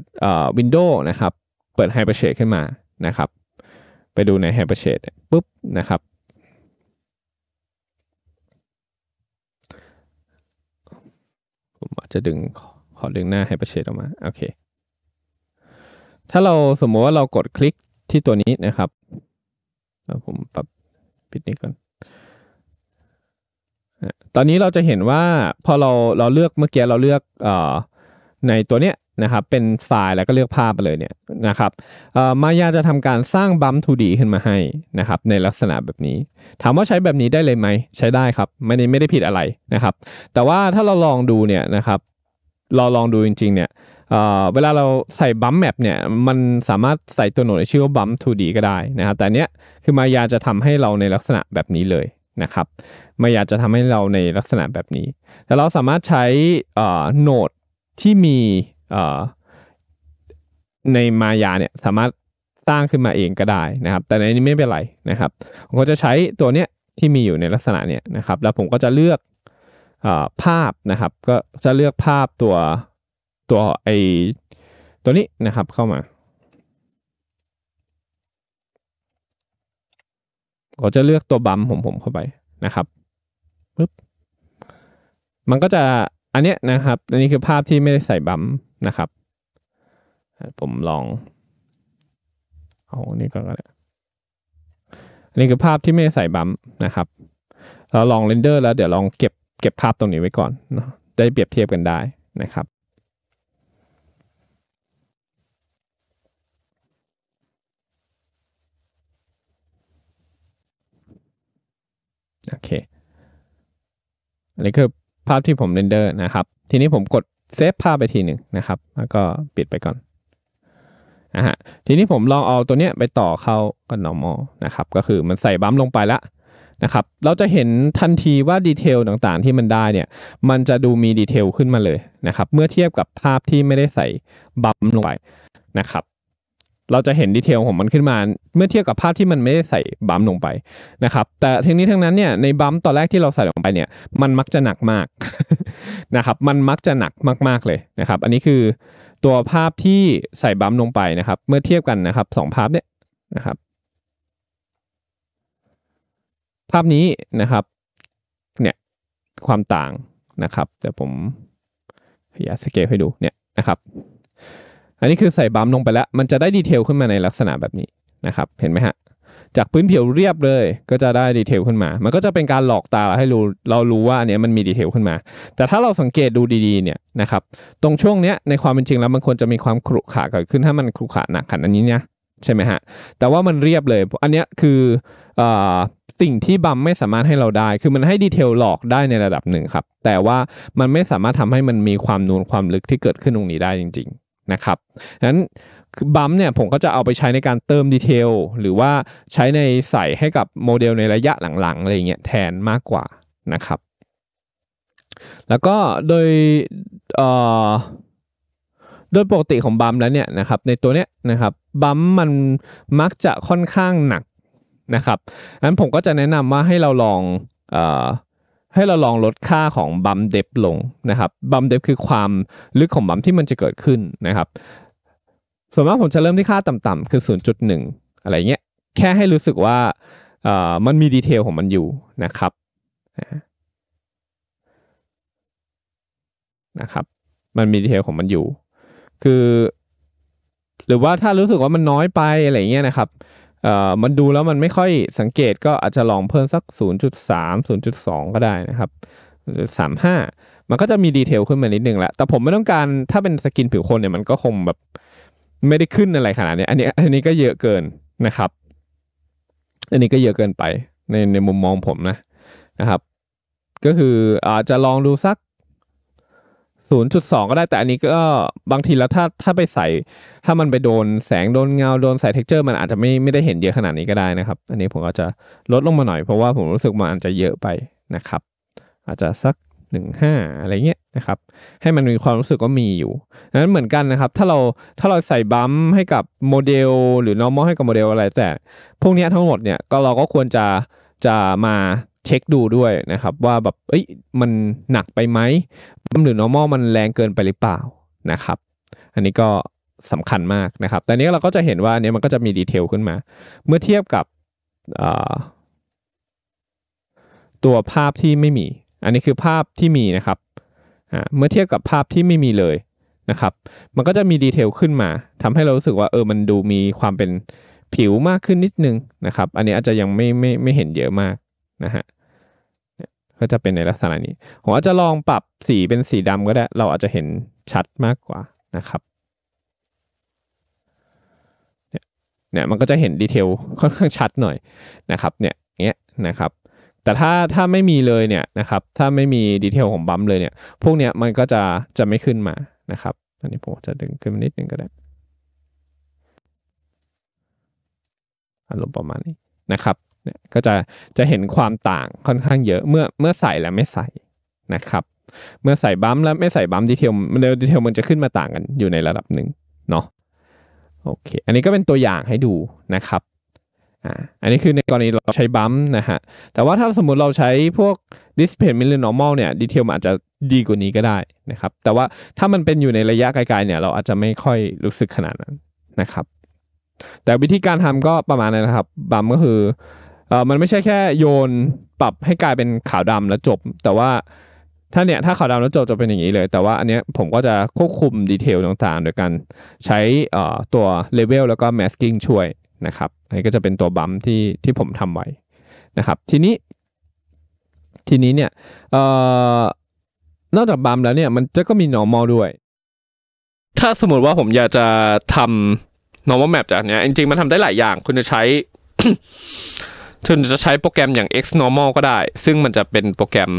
วินโดว์นะครับ เปิด Hypershade ขึ้นมานะครับ ไปดูใน Hypershade ปุ๊บนะครับผมอาจจะดึงขอดึงหน้าให้ประเชดออกมา โอเค ถ้าเราสมมติว่าเรากดคลิกที่ตัวนี้นะครับแล้วผมปรับปิดนี้ก่อน ตอนนี้เราจะเห็นว่าพอเราเราเลือกเมื่อกี้เราเลือกอในตัวเนี้ยนะครับเป็นไฟล์แล้วก็เลือกภาพไปเลยเนี่ยนะครับมายาจะทำการสร้างบัมทูดีขึ้นมาให้นะครับในลักษณะแบบนี้ ถามว่าใช้แบบนี้ได้เลยไหมใช้ได้ครับไม่ได้ไม่ได้ผิดอะไรนะครับ แต่ว่าถ้าเราลองดูเนี่ยนะครับ เราลองดูจริงๆเนี่ยเวลาเราใส่บัมแมปเนี่ยมันสามารถใส่ตัวหน่วยชื่อว่าบัมทูดีก็ได้นะครับ แต่เนี้ยคือมายาจะทำให้เราในลักษณะแบบนี้เลยนะครับ มายาจะทำให้เราในลักษณะแบบนี้ แต่เราสามารถใช้โหนดที่มีในมายาเนี่ยสามารถสร้างขึ้นมาเองก็ได้นะครับ แต่ในนี้ไม่เป็นไรนะครับ ผมก็จะใช้ตัวเนี้ยที่มีอยู่ในลักษณะเนี้ยนะครับ แล้วผมก็จะเลือกภาพนะครับ ก็จะเลือกภาพตัวตัวไอตัวนี้นะครับเข้ามาก็จะเลือกตัวบัมผมผมเข้าไปนะครับปึ๊บมันก็จะอันเนี้ยนะครับอันนี้คือภาพที่ไม่ได้ใส่บัมนะครับผมลองเอานี่ก่อน็ได้นี่คือภาพที่ไม่ใส่บัมนะครับ เราลองเรนเดอร์ แล้วเดี๋ยวลองเก็บเก็บภาพตรงนี้ไว้ก่อนเนาะได้เปรียบเทียบกันได้นะครับโอเคอันนี้คือภาพที่ผมเรนเดอร์นะครับ ทีนี้ผมกดเซฟภาพไปทีหนึ่งนะครับ แล้วก็ปิดไปก่อนนะฮะทีนี้ผมลองเอาตัวเนี้ย ไปต่อเข้ากับ normal นะครับ ก็คือมันใส่บัมลงไปละนะครับเราจะเห็นทันทีว่าดีเทลต่างๆที่มันได้เนี่ย มันจะดูมีดีเทลขึ้นมาเลยนะครับ เมื่อเทียบกับภาพที่ไม่ได้ใส่บัมลงไปนะครับเราจะเห็นดีเทลของมันขึ้นมา เมื่อเทียบกับภาพที่มันไม่ได้ใส่บัมลงไปนะครับ แต่ทั้งนี้ทั้งนั้นเนี่ยในบัมตอนแรกที่เราใส่ลงไปเนี่ยมันมักจะหนักมากนะครับ มันมักจะหนักมาก ๆเลยนะครับ อันนี้คือตัวภาพที่ใส่บัมลงไปนะครับ เมื่อเทียบกันนะครับสองภาพเนี่ยนะครับ ภาพนี้นะครับเนี่ยความต่างนะครับเดี๋ยวผมขยายสเกลให้ดูเนี่ยนะครับอันนี้คือใส่บัมลงไปแล้วมันจะได้ดีเทลขึ้นมาในลักษณะแบบนี้นะครับเห็นไหมฮะจากพื้นผิวเรียบเลยก็จะได้ดีเทลขึ้นมา มันก็จะเป็นการหลอกตาให้รู้เรารู้ว่าอันนี้มันมีดีเทลขึ้นมา แต่ถ้าเราสังเกตดูดีๆเนี่ยนะครับตรงช่วงเนี้ยในความเป็นจริงแล้วมันควรจะมีความครุขระเกิดขึ้นถ้ามันครุขระหนักขนาดนี้เนี่ยใช่ไหมฮะแต่ว่ามันเรียบเลยอันนี้คืออสิ่งที่บัมไม่สามารถให้เราได้คือมันให้ดีเทลหลอกได้ในระดับหนึ่งครับแต่ว่ามันไม่สามารถทำให้มันมีความนูนความลึกที่เกิดขึ้นตรงนี้ได้จริง ๆนะครับนั้นบัมเนี่ยผมก็จะเอาไปใช้ในการเติมดีเทล หรือว่าใช้ในใส่ให้กับโมเดลในระยะหลังๆอะไรเงี้ยแทนมากกว่านะครับ แล้วก็โดยโดยปกติของบัมแล้วเนี่ยนะครับในตัวเนี้ยนะครับบัมมันมักจะค่อนข้างหนักนะครับงั้นผมก็จะแนะนำว่าให้เราลองให้เราลองลดค่าของบัมเดฟลงนะครับบัมเดฟคือความลึกของบัมที่มันจะเกิดขึ้นนะครับส่วนมากผมจะเริ่มที่ค่าต่ำๆคือ 0.1 อะไรเงี้ยแค่ให้รู้สึกว่ามันมีดีเทลของมันอยู่นะครับนะครับมันมีดีเทลของมันอยู่ คือ หรือว่าถ้ารู้สึกว่ามันน้อยไปอะไรเงี้ยนะครับมันดูแล้วมันไม่ค่อยสังเกตก็อาจจะลองเพิ่มสัก 0.3 0.2 ก็ได้นะครับ35 มันก็จะมีดีเทลขึ้นมานิดนึงแหละแต่ผมไม่ต้องการถ้าเป็นสกินผิวคนเนี่ยมันก็คงแบบไม่ได้ขึ้นอะไรขนาดนี้อันนี้อันนี้ก็เยอะเกินนะครับ อันนี้ก็เยอะเกินไปในในมุมมองผมนะนะครับ ก็คืออาจจะลองดูสัก0.2 ก็ได้แต่อันนี้ก็บางทีแล้วถ้าถ้าไปใส่ถ้ามันไปโดนแสงโดนเงาโดนใส่เท็กเจอร์มันอาจจะไม่ไม่ได้เห็นเยอะขนาดนี้ก็ได้นะครับอันนี้ผมก็จะลดลงมาหน่อยเพราะว่าผมรู้สึกมันอาจจะเยอะไปนะครับอาจจะสัก15อะไรเงี้ยนะครับให้มันมีความรู้สึกว่ามีอยู่นั้นเหมือนกันนะครับถ้าเราถ้าเราใส่บัมให้กับโมเดลหรือ n อ r มอ l ให้กับโมเดลอะไร แต่ พวกนี้ทั้งหมดเนี่ยก็เราก็ควรจะจะมาเช็คดูด้วยนะครับว่าแบบเอ้ย มันหนักไปไหมบัมหรืออร์มอลมันแรงเกินไปหรือเปล่านะครับ อันนี้ก็สำคัญมากนะครับแต่นี้เราก็จะเห็นว่าอันนี้มันก็จะมีดีเทลขึ้นมา เมื่อเทียบกับตัวภาพที่ไม่มี อันนี้คือภาพที่มีนะครับ เมื่อเทียบกับภาพที่ไม่มีเลยนะครับ มันก็จะมีดีเทลขึ้นมา ทำให้เรารู้สึกว่าเออมันดูมีความเป็นผิวมากขึ้นนิดนึงนะครับ อันนี้อาจจะยังไม่ไม่ไม่เห็นเยอะมากนะฮะก็จะเป็นในลักษณะนี้ ผมอาจจะลองปรับสีเป็นสีดำก็ได้ เราอาจจะเห็นชัดมากกว่านะครับเนี่ย มันก็จะเห็นดีเทลค่อนข้างชัดหน่อยนะครับ เนี่ยเงี้ย นะครับ แต่ถ้า ถ้าไม่มีเลย เนี่ย นะครับ ถ้าไม่มีดีเทลของบัมเลย เนี่ย พวกเนี้ย มันก็จะ จะไม่ขึ้นมา นะครับอันนี้ผมจะดึงขึ้นมานิดนึงก็ได้อารมณ์ประมาณนี้นะครับนี่ยก็จะจะเห็นความต่างค่อนข้างเยอะเมื่อเมื่อใส่และไม่ใส่นะครับ เมื่อใส่บัมแล้วไม่ใส่บัมดีเทลเดีเทลมันจะขึ้นมาต่างกันอยู่ในระดับหนึ่งเนาะโอเคอันนี้ก็เป็นตัวอย่างให้ดูนะครับอ่าอันนี้คือในกรณีเราใช้บัมนะฮะแต่ว่าถ้าสมมติเราใช้พวก display m i l l i n o r m a l เนี่ยดีเทลมันอาจจะดีกว่านี้ก็ได้นะครับ แต่ว่าถ้ามันเป็นอยู่ในระยะไกลๆเนี่ยเราอาจจะไม่ค่อยรู้สึกขนาดนั้นนะครับ แต่วิธีการทำก็ประมาณนั้นนะครับบัมก็คือเออมันไม่ใช่แค่โยนปรับให้กลายเป็นขาวดำแล้วจบ แต่ว่าถ้าเนี่ยถ้าขาวดำแล้วจบจะเป็นอย่างนี้เลย แต่ว่าอันเนี้ยผมก็จะควบคุมดีเทลต่างๆ โดยการใช้ตัวเลเวลแล้วก็แมสกิ้งช่วยนะครับอันนี้ก็จะเป็นตัวบัมที่ที่ผมทำไว้นะครับ ทีนี้ ทีนี้เนี่ยนอกจากบัมแล้วเนี่ยมันจะก็มี n o r มอ l ด้วย ถ้าสมมติว่าผมอยากจะทำ normal map จากเนี้ยจริงๆ มันทำได้หลายอย่างคุณจะใช้คุณจะใช้โปรแกรมอย่าง X normal ก็ได้ ซึ่งมันจะเป็นโปรแกรม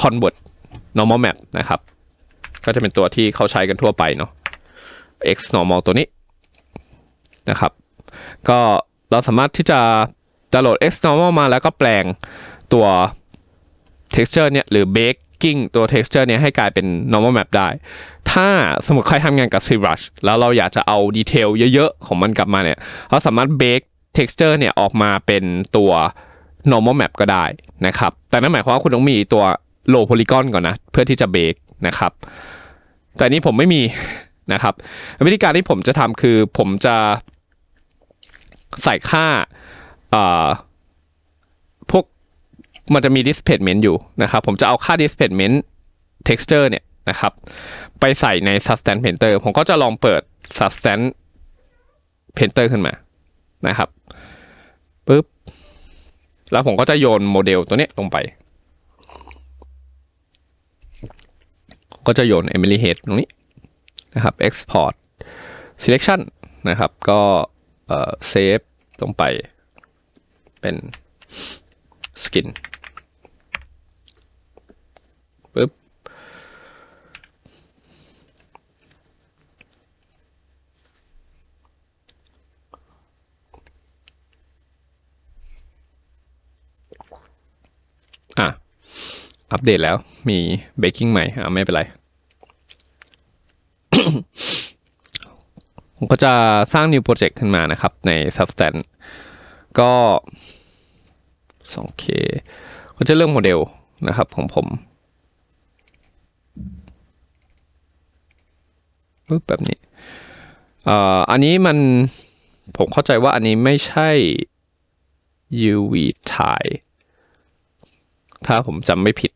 convert normal map นะครับ ก็จะเป็นตัวที่เขาใช้กันทั่วไปเนาะ X normal ตัวนี้นะครับ ก็เราสามารถที่จะดาวน์โหลด X normal มาแล้วก็แปลงตัว texture เนี่ยหรือ baking ตัว texture เนี่ยให้กลายเป็น normal map ได้ ถ้าสมมติใครทำงานกับ ZBrush แล้วเราอยากจะเอาดีเทลเยอะๆ ของมันกลับมาเนี่ย เราสามารถ bake texture เนี่ยออกมาเป็นตัว normal map ก็ได้นะครับ แต่นั่นหมายความว่าคุณต้องมีตัว low polygon ก่อนนะ เพื่อที่จะ bake นะครับ แต่นี้ผมไม่มีนะครับ วิธีการที่ผมจะทำคือผมจะใส่ค่า พวกมันจะมี displacement อยู่นะครับ ผมจะเอาค่า displacement texture เนี่ยนะครับ ไปใส่ใน substance painter ผมก็จะลองเปิด substance painter ขึ้นมานะครับปุ๊บแล้วผมก็จะโยนโมเดลตัวนี้ลงไป ก็จะโยน Emily Head ตรงนี้นะครับ Export Selection นะครับก็เซฟลงไปเป็นสกินอัปเดตแล้วมีเบกกิ้งใหม่อ่าไม่เป็นไร ผมก็จะสร้างนิวโปรเจกต์ขึ้นมานะครับ ใน substance ก็ 2K ก็จะเรื่องโมเดลนะครับของผมปึ๊บแบบนี้อันนี้มัน ผมเข้าใจว่าอันนี้ไม่ใช่ UV ถ่ายถ้าผมจำไม่ผิด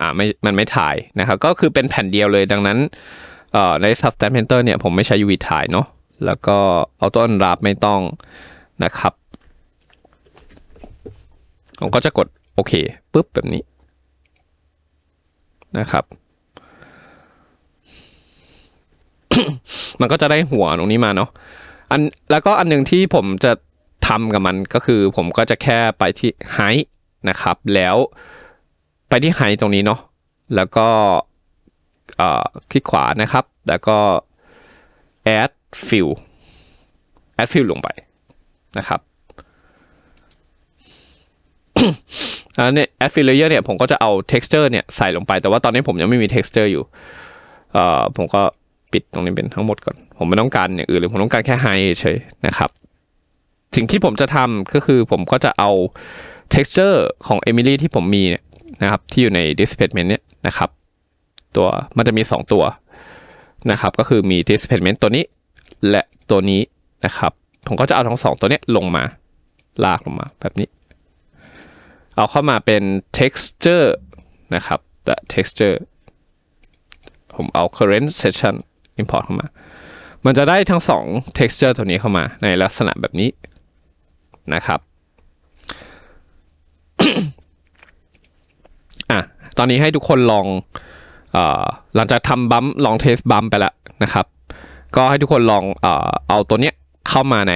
อ่าไม่มันไม่ถ่ายนะครับก็คือเป็นแผ่นเดียวเลยดังนั้นเอ่อใน Substance Painter เนี่ยผมไม่ใช้ UV ถ่ายเนาะแล้วก็เอาต้นรับไม่ต้องนะครับ ผมก็จะกดโอเคปุ๊บแบบนี้นะครับมันก็จะได้หัวตรงนี้มาเนาะอันแล้วก็อันหนึ่งที่ผมจะทำกับมันก็คือผมก็จะแค่ไปที่ไฮนะครับแล้วไปที่ไฮตรงนี้เนาะ แล้วก็คลิกขวานะครับ แล้วก็ add fill add fill ลงไปนะครับอันนี้ add fill layer เนี่ยผมก็จะเอา texture เนี่ยใส่ลงไป แต่ว่าตอนนี้ผมยังไม่มี texture อยู่ ผมก็ปิดตรงนี้เป็นทั้งหมดก่อน ผมไม่ต้องการอย่างอื่นเลยผมต้องการแค่ไฮเฉยนะครับ สิ่งที่ผมจะทำก็คือผมก็จะเอา texture ของ Emily ที่ผมมีเนี่ยนะครับที่อยู่ใน displacement เนี่ยนะครับ ตัวมันจะมี 2 ตัว นะครับ ก็คือมี displacement ตัวนี้ และตัวนี้นะครับ ผมก็จะเอาทั้งสองตัวเนี้ยลงมา ลากลงมาแบบนี้ เอาเข้ามาเป็น texture นะครับแต่ texture ผมเอา current session import เข้ามา มันจะได้ทั้งสอง texture ตัวนี้เข้ามาในลักษณะแบบนี้นะครับตอนนี้ให้ทุกคนลองอหลังจากทำบัมลองเทสบัมไปแล้วนะครับก็ให้ทุกคนลองเอาตัวเนี้ยเข้ามาใน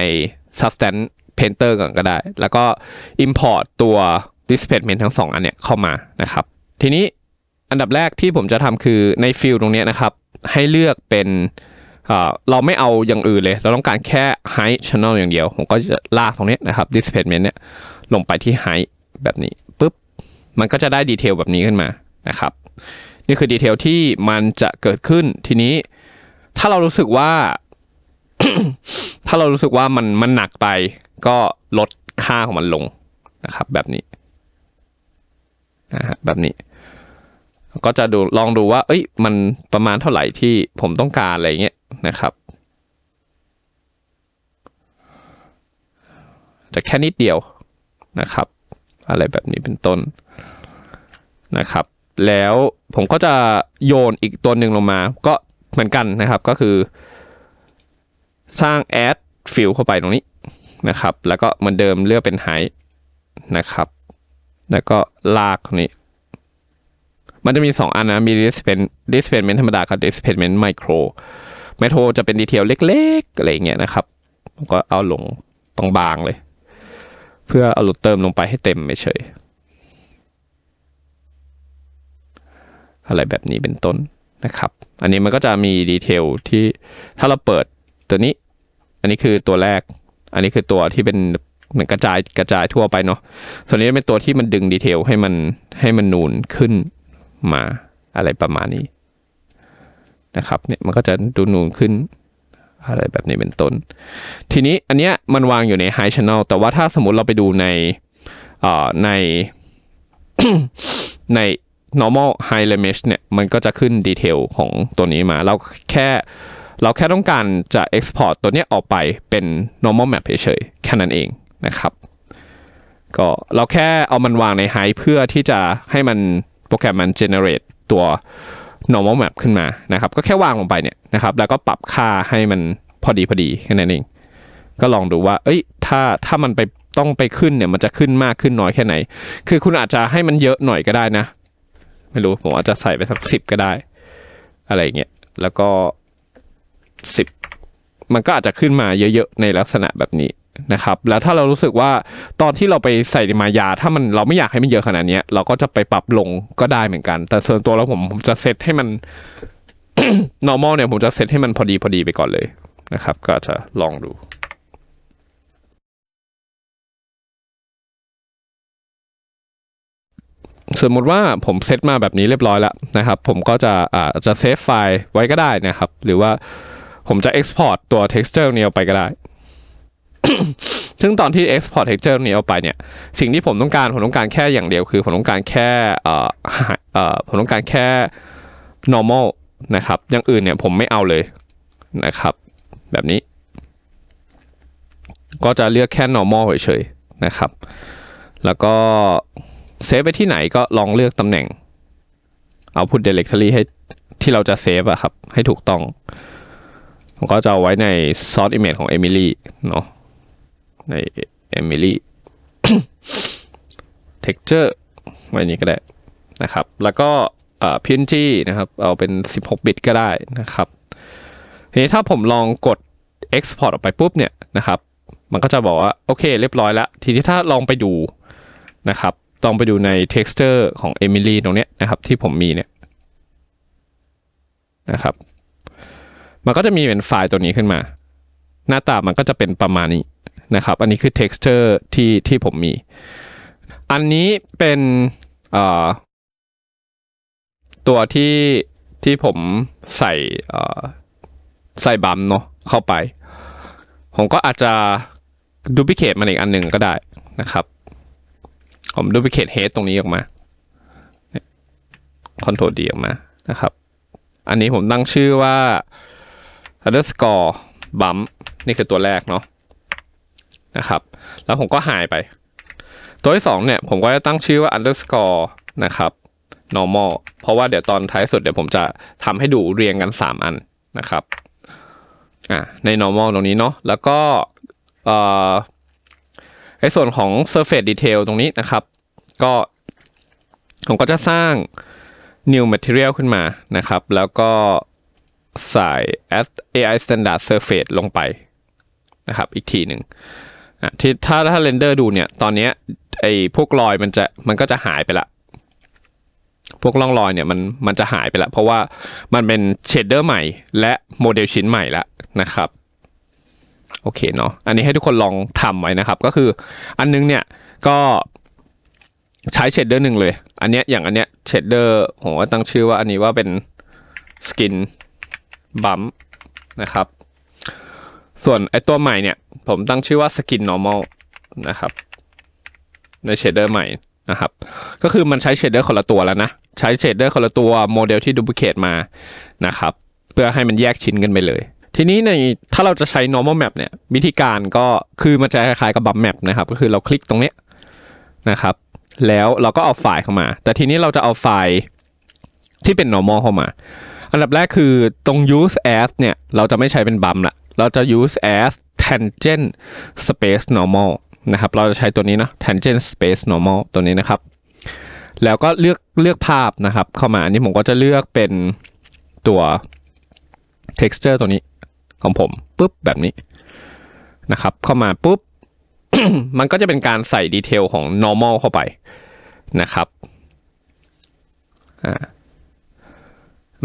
Substance Painter ก่อนก็ได้ แล้วก็ Import ตัว Displacement ทั้ง 2 อันเนี้ยเข้ามานะครับ ทีนี้อันดับแรกที่ผมจะทำคือในฟิลตรงนี้นะครับ ให้เลือกเป็นเราไม่เอาอย่างอื่นเลย เราต้องการแค่ Height Channel อย่างเดียว ผมก็จะลากตรงนี้นะครับ Displacement เนี่ยลงไปที่ Height แบบนี้มันก็จะได้ดีเทลแบบนี้ขึ้นมา นะครับ นี่คือดีเทลที่มันจะเกิดขึ้นทีนี้ ถ้าเรารู้สึกว่า ถ้าเรารู้สึกว่ามันมันหนักไป ก็ลดค่าของมันลง นะครับ แบบนี้ นะฮะแบบนี้ ก็จะดู ลองดูว่า เอ้ย มันประมาณเท่าไหร่ที่ผมต้องการอะไรเงี้ย นะครับ แต่แค่นิดเดียว นะครับอะไรแบบนี้เป็นต้นนะครับแล้วผมก็จะโยนอีกตัวหนึ่งลงมาก็เหมือนกันนะครับก็คือสร้าง add fill เข้าไปตรงนี้นะครับ แล้วก็เหมือนเดิมเลือกเป็น height นะครับ แล้วก็ลากตรงนี้ มันจะมี2อันนะมี displacement displacement ธรรมดากับ displacement micro ไมโทรจะเป็นดีเทลเล็กๆ อะไรเงี้ยนะครับก็เอาลงบางๆเลยเพื่อเอาหลุดเติมลงไปให้เต็มเฉย อะไรแบบนี้เป็นต้นนะครับ อันนี้มันก็จะมีดีเทลที่ถ้าเราเปิดตัวนี้ อันนี้คือตัวแรก อันนี้คือตัวที่เป็นเหมือนกระจายกระจายทั่วไปเนาะส่วนนี้เป็นตัวที่มันดึงดีเทลให้มันให้มันนูนขึ้นมาอะไรประมาณนี้นะครับ เนี่ยมันก็จะดูนูนขึ้นอะไรแบบนี้เป็นต้น ทีนี้อันเนี้ยมันวางอยู่ใน High Channel แต่ว่าถ้าสมมติเราไปดูในอ่อในใน normal high limit เนี่ย มันก็จะขึ้นดีเทลของตัวนี้มา เราแค่เราแค่ต้องการจะ export ตัวเนี้ยออกไปเป็น normal map เฉยๆ แค่นั้นเองนะครับ ก็เราแค่เอามันวางใน high เพื่อที่จะให้มันโปรแกรมมัน generate ตัว normal map ขึ้นมา นะครับ ก็แค่วางลงไป เนี่ย นะครับ แล้วก็ปรับค่าให้มันพอดีพอดีแค่นั้นเอง ก็ลองดูว่าเอ้ย ถ้า ถ้ามันไป ต้องไปขึ้น เนี่ย มันจะขึ้นมากขึ้นน้อยแค่ไหน คือคุณอาจจะให้มันเยอะหน่อยก็ได้นะ ไม่รู้ ผมอาจจะใส่ไปสักสิบก็ได้ อะไรเงี้ย แล้วก็สิบมันก็อาจจะขึ้นมาเยอะๆ ในลักษณะแบบนี้นะครับแล้วถ้าเรารู้สึกว่าตอนที่เราไปใส่มายาถ้ามันเราไม่อยากให้มันเยอะขนาดนี้เราก็จะไปปรับลงก็ได้เหมือนกัน แต่ส่วนตัวแล้วผมผมจะเซตให้มัน normal เนี่ยผมจะเซตให้มันพอดีพอดีไปก่อนเลยนะครับ ก็จะลองดู สมมติว่าผมเซตมาแบบนี้เรียบร้อยแล้วนะครับ ผมก็จะอาจะเซฟไฟล์ไว้ก็ได้นะครับหรือว่าผมจะ export ตัว texture นี้ออกไปก็ได้ซึ่งตอนที่ export texture นี้ออกไปเนี่ย สิ่งที่ผมต้องการผมต้องการแค่อย่างเดียวคือผมต้องการแค่เอ่อผมต้องการแค่ normal นะครับ อย่างอื่นเนี่ยผมไม่เอาเลยนะครับ แบบนี้ ก็จะเลือกแค่ normal เฉยๆนะครับ แล้วก็เซฟไปที่ไหนก็ลองเลือกตำแหน่งเอาพุท directory ให้ที่เราจะเซฟอะครับ ให้ถูกต้อง ผมก็จะเอาไว้ใน source image ของ Emily เนาะในเอมิลี่เท็กเจอร์ไว้นี้ก็ได้นะครับแล้วก็พินที่นะครับเอาเป็น 16 บิตก็ได้นะครับทีนี้ถ้าผมลองกด Export ออกไปปุ๊บเนี่ยนะครับ มันก็จะบอกว่าโอเค เรียบร้อยแล้ว ทีนี้ถ้าลองไปดูนะครับลองไปดูใน texture ของ Emily ตรงเนี้ยนะครับที่ผมมีเนี่ยนะครับ มันก็จะมีเป็นไฟล์ตัวนี้ขึ้นมา หน้าตามันก็จะเป็นประมาณนี้นะครับ อันนี้คือ texture ที่ที่ผมมี อันนี้เป็น ตัวที่ที่ผมใส่ใส่บัมเนาะเข้าไป ผมก็อาจจะดูพิเคทมันอีกอันหนึ่งก็ได้นะครับ ผมดูพิเคทเฮดตรงนี้ออกมาคอนโทรลดีออกมานะครับ อันนี้ผมตั้งชื่อว่า underscore bump นี่คือตัวแรกเนาะะครับแล้วผมก็หายไป ตัวที่2เนี่ย ผมก็จะตั้งชื่อว่า underscore นะครับ normal เพราะว่าเดี๋ยวตอนท้ายสุด เดี๋ยวผมจะทำให้ดูเรียงกัน 3 อันนะครับอ่าใน normal ตรงนี้เนาะ แล้วก็เอ่อในส่วนของ surface detail ตรงนี้นะครับ ก็ผมก็จะสร้าง new material ขึ้นมานะครับ แล้วก็ใส่ AI standard surface ลงไปนะครับ อีกทีหนึ่งที่ถ้าถ้าเรนเดอร์ดูเนี่ยตอนเนี้ยไอ้พวกรอยมันจะมันก็จะหายไปละ พวกร่องรอยเนี่ยมันมันจะหายไปละเพราะว่ามันเป็นเชดเดอร์ใหม่ และโมเดลชิ้นใหม่ละนะครับโอเคเนาะอันนี้ให้ทุกคนลองทำไว้นะครับ ก็คืออันนึงเนี่ยก็ใช้เชดเดอร์หนึ่งเลย อันเนี้ยอย่างอันเนี้ยเชดเดอร์ผมว่าตั้งชื่อว่าอันนี้ว่าเป็นสกินบัมนะครับส่วนไอตัวใหม่เนี่ยผมตั้งชื่อว่าสกิน normal นะครับในเชดเดอร์ใหม่นะครับก็คือมันใช้เชดเดอร์คนละตัวแล้วนะใช้เชดเดอร์คนละตัวโมเดลที่ดูพิเคตมานะครับ เพื่อให้มันแยกชิ้นกันไปเลย ทีนี้ในถ้าเราจะใช้ normal map เนี่ยวิธีการก็คือมันจะคล้ายๆกับบัมแมปนะครับก็คือเราคลิกตรงนี้นะครับ แล้วเราก็เอาไฟล์เข้ามา แต่ทีนี้เราจะเอาไฟล์ที่เป็น normal เข้ามา อันดับแรกคือตรง use as เนี่ยเราจะไม่ใช้เป็นบัมละเราจะ use as tangent space normal นะครับ เราจะใช้ตัวนี้นะ tangent space normal ตัวนี้นะครับ แล้วก็เลือกเลือกภาพนะครับ เข้ามา อันนี้ผมก็จะเลือกเป็นตัว texture ตัวนี้ของผมปุ๊บแบบนี้นะครับเข้ามาปุ๊บ มันก็จะเป็นการใส่ดีเทลของ normal เข้าไปนะครับอ่า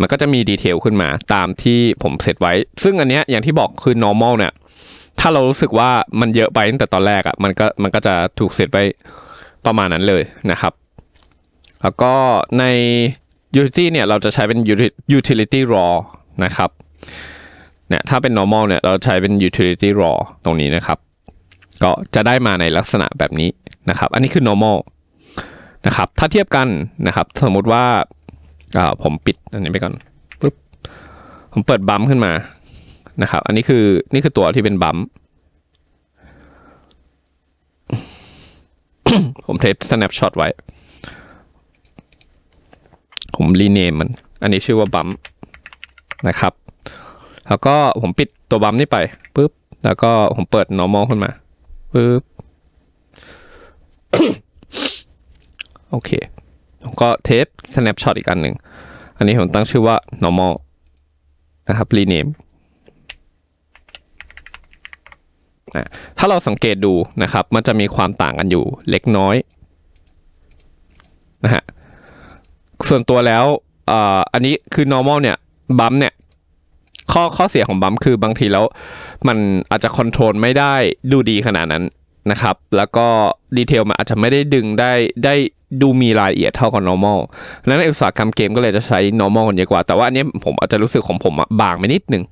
มันก็จะมีดีเทลขึ้นมาตามที่ผมเสร็จไว้ ซึ่งอันเนี้ยอย่างที่บอกคือ normal เนี่ย ถ้าเรารู้สึกว่ามันเยอะไปตั้งแต่ตอนแรกอะ่ะ มันก็มันก็จะถูกเสร็จไว้ประมาณนั้นเลยนะครับ แล้วก็ใน utility เนี่ยเราจะใช้เป็น utility raw นะครับ เนี่ยถ้าเป็น normal เนี่ยเราใช้เป็น utility raw ตรงนี้นะครับ ก็จะได้มาในลักษณะแบบนี้นะครับ อันนี้คือ normal นะครับ ถ้าเทียบกันนะครับ สมมติว่าอ่าผมปิดอันนี้ไปก่อนปุ๊บผมเปิดบัมขึ้นมานะครับ อันนี้คือนี่คือตัวที่เป็นบัมผมเทป snapshot ไว้ ผมรีเนมมัน อันนี้ชื่อว่าบัมนะครับ แล้วก็ผมปิดตัวบัมนี่ไปปุ๊บแล้วก็ผมเปิด normal ขึ้นมาปุ๊บโอเคก็เทป snapshot อีกอันหนึ่งอันนี้ผมตั้งชื่อว่า normal นะครับ rename ถ้าเราสังเกตดูนะครับมันจะมีความต่างกันอยู่เล็กน้อยนะฮะส่วนตัวแล้วอันนี้คือ normal เนี่ยบัมเนี่ยข้อข้อเสียของบัมคือบางทีแล้ว มันอาจจะคอนโทรลไม่ได้ดูดีขนาดนั้นนะครับแล้วก็ดีเทลมันอาจจะไม่ได้ดึงได้ได้ดูมีรายละเอียดเท่ากับ normal นั้นในอุตสาหกรรมเกมก็เลยจะใช้ normal กันเยอะกว่า แต่ว่าอันนี้ผมอาจจะรู้สึกของผมบางไปนิดนึง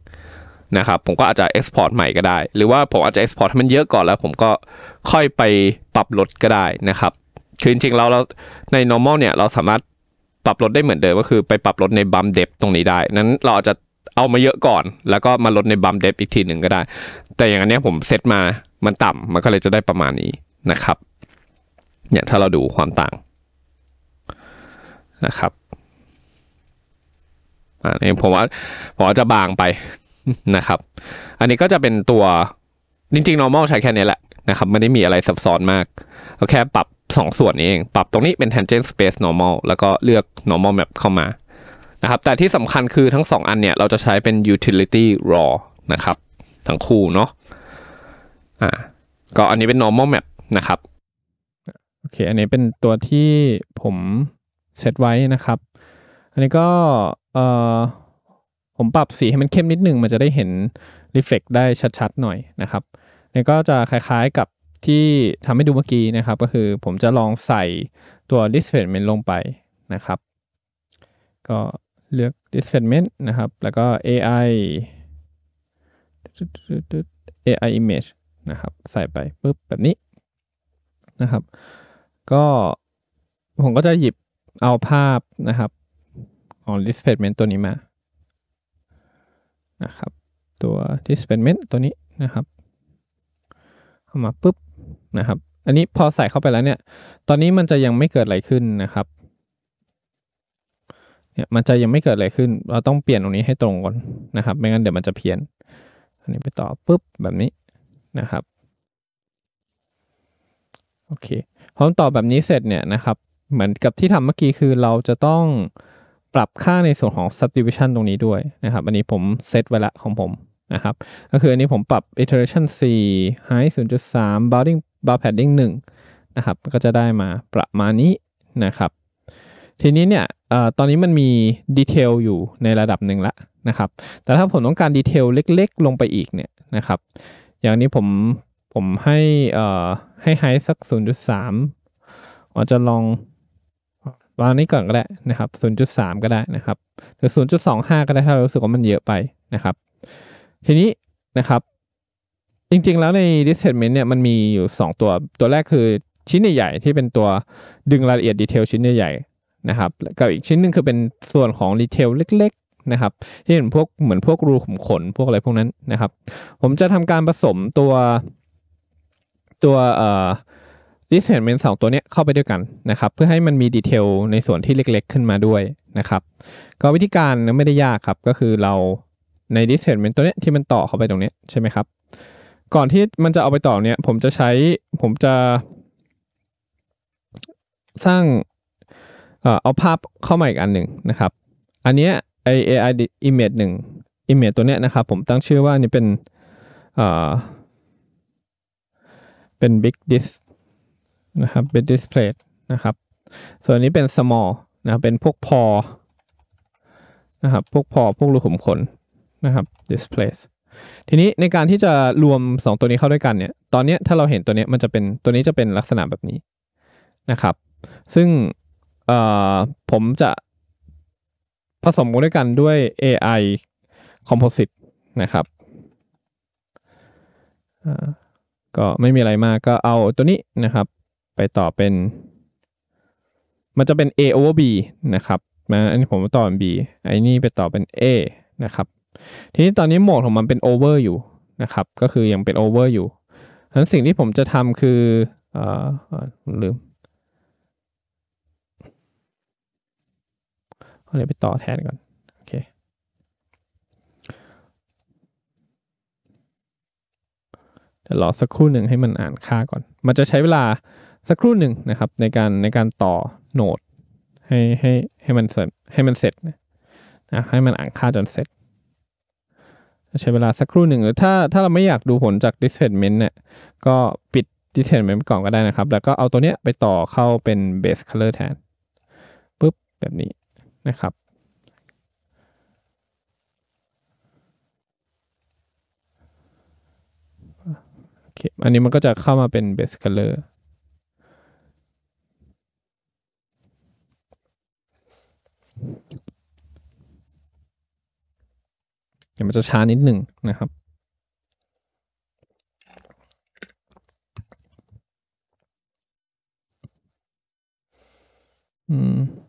นะครับผมก็อาจจะ export ใหม่ก็ได้หรือว่าผมอาจจะ export ให้มันเยอะก่อนแล้วผมก็ค่อยไปปรับลดก็ได้นะครับคือจริงๆเราเราใน normal เนี่ย เราสามารถปรับลดได้เหมือนเดิมก็คือไปปรับลดในบัมเด็บตรงนี้ได้ นั้นเราอาจจะเอามาเยอะก่อน แล้วก็มาลดในบัมเด็บอีกทีหนึ่งก็ได้ แต่อย่างอันนี้ผมเซตมามันต่ำมันก็เลยจะได้ประมาณนี้นะครับเนี่ยถ้าเราดูความต่าง นะครับอันนี้ผมว่าผมว่าจะบางไปนะครับ อันนี้ก็จะเป็นตัว จริงๆ normal ใช้แค่นี้แหละนะครับไม่ได้มีอะไรซับซ้อนมากเราแค่ปรับ 2 ส่วนนี้เองปรับตรงนี้เป็น tangent space normal แล้วก็เลือก normal map เข้ามา นะครับ แต่ที่สำคัญคือทั้ง 2 อันเนี่ยเราจะใช้เป็น utility raw นะครับทั้งคู่เนาะอ่าก็อันนี้เป็น normal map นะครับโอเคอันนี้เป็นตัวที่ผมเซตไว้นะครับ อันนี้ก็เอ่อผมปรับสีให้มันเข้มนิดนึงมันจะได้เห็นรีเฟล็กได้ชัดๆหน่อยนะครับนี่ก็จะคล้ายๆกับที่ทำให้ดูเมื่อกี้นะครับ ก็คือผมจะลองใส่ตัว displacement ลงไปนะครับ ก็เลือก displacement นะครับ แล้วก็ AI AI image นะครับใส่ไปปุ๊บแบบนี้นะครับ ก็ผมก็จะหยิบเอาภาพนะครับของ displacement ตัวนี้มานะครับ ตัว displacement ตัวนี้นะครับ เข้ามาปุ๊บนะครับ อันนี้พอใส่เข้าไปแล้วเนี่ยตอนนี้มันจะยังไม่เกิดอะไรขึ้นนะครับเนี่ยมันจะยังไม่เกิดอะไรขึ้น เราต้องเปลี่ยนตรงนี้ให้ตรงก่อนนะครับ ไม่งั้นเดี๋ยวมันจะเพี้ยน อันนี้ไปต่อปุ๊บแบบนี้นะครับโอเคพอตอบแบบนี้เสร็จเนี่ยนะครับเหมือนกับที่ทำเมื่อกี้คือเราจะต้องปรับค่าในส่วนของ subdivision ตรงนี้ด้วยนะครับอันนี้ผมเซตไว้ละของผมนะครับก็คืออันนี้ผมปรับ iteration 4 h i g h 0.3 bounding bar padding 1นะครับก็จะได้มาประมาณนี้นะครับ ทีนี้เนี่ยอตอนนี้มันมีดีเทลอยู่ในระดับหนึ่งละนะครับแต่ถ้าผมต้องการดีเทลเล็กๆ ลงไปอีกเนี่ยนะครับอย่างนี้ผมผมให้เอ่อให้ไฮสัก 0.3อาจจะลองวางนี้ก่อนก็ได้นะครับ 0.3 ก็ได้นะครับ หรือ 0.25 ก็ได้ถ้าเราู้สึกว่ามันเยอะไปนะครับ ทีนี้นะครับจริงๆแล้วในส i s s e t m e n t เนี่ยมันมีอยู่ 2 ตัวตัวแรกคือชิ้นใหญ่ๆที่เป็นตัวดึงรายละเอียดดีเทลชิ้นใหญ่ๆนะครับกับอีกชิ้นนึงคือเป็นส่วนของดีเทลเล็กนะครับที่เห็นพวกเหมือนพวกรูขุมขนพวกอะไรพวกนั้นนะครับ ผมจะทำการผสมตัวตัวเอ่อดิสเพนเมนสองตัวนี้เข้าไปด้วยกันนะครับเพื่อให้มันมีดีเทลในส่วนที่เล็กๆ ขึ้นมาด้วยนะครับ ก็วิธีการไม่ได้ยากครับก็คือเราในดิสเพนเมนตัวนี้ที่มันต่อเข้าไปตรงนี้ใช่ไหมครับ ก่อนที่มันจะเอาไปต่อเนี้ย ผมจะใช้ผมจะ สร้างเอาภาพเข้ามาอีกอันหนึ่งนะครับ อันเนี้ยไอเอไ a อิมเมจหนึ่งอิมเมจตัวเนี้ยนะครับผมตั้งชื่อว่านี่เป็นอ่าเป็น big d i s สนะครับเป็น display นะครับส่วนนี้เป็น small นะเป็นพวกพอนะครับพวกพอพวกรูขุมขนนะครับ display ทีนี้ในการที่จะรวม 2 ตัวนี้เข้าด้วยกันเนี่ยตอนนี้ถ้าเราเห็นตัวนี้มันจะเป็นตัวนี้จะเป็นลักษณะแบบนี้นะครับ ซึ่งผมจะผสมกันด้วยกันด้วย AI Composite นะครับ ก็ไม่มีอะไรมากก็เอาตัวนี้นะครับไปต่อเป็น มันจะเป็น A over B นะครับ มาอันนี้ผมต่อเป็น B ไอ้นี่ไปต่อเป็น A นะครับ ทีนี้ตอนนี้โหมดของมันเป็น over อยู่นะครับ ก็คือยังเป็น over อยู่ฉะนั้นสิ่งที่ผมจะทำคือเออลืมเลยไปต่อแทนก่อนโอเคเดี๋ยวรอสักครู่หนึ่งให้มันอ่านค่าก่อน มันจะใช้เวลาสักครู่หนึ่งนะครับ ในการในการต่อโหนดให้ให้ให้มันเสร็จ ให้มันเสร็จนะให้มันอ่านค่าจนเสร็จใช้เวลาสักครู่หนึ่งหรือถ้าถ้าเราไม่อยากดูผลจาก displacement เนี่ยก็ปิด displacement ก่อนก็ได้นะครับ แล้วก็เอาตัวเนี้ยไปต่อเข้าเป็น base color แทนปุ๊บแบบนี้นะครับโอเคอันนี้มันก็จะเข้ามาเป็น base color เดี๋ยวมันจะช้านิดหนึ่งนะครับ อืม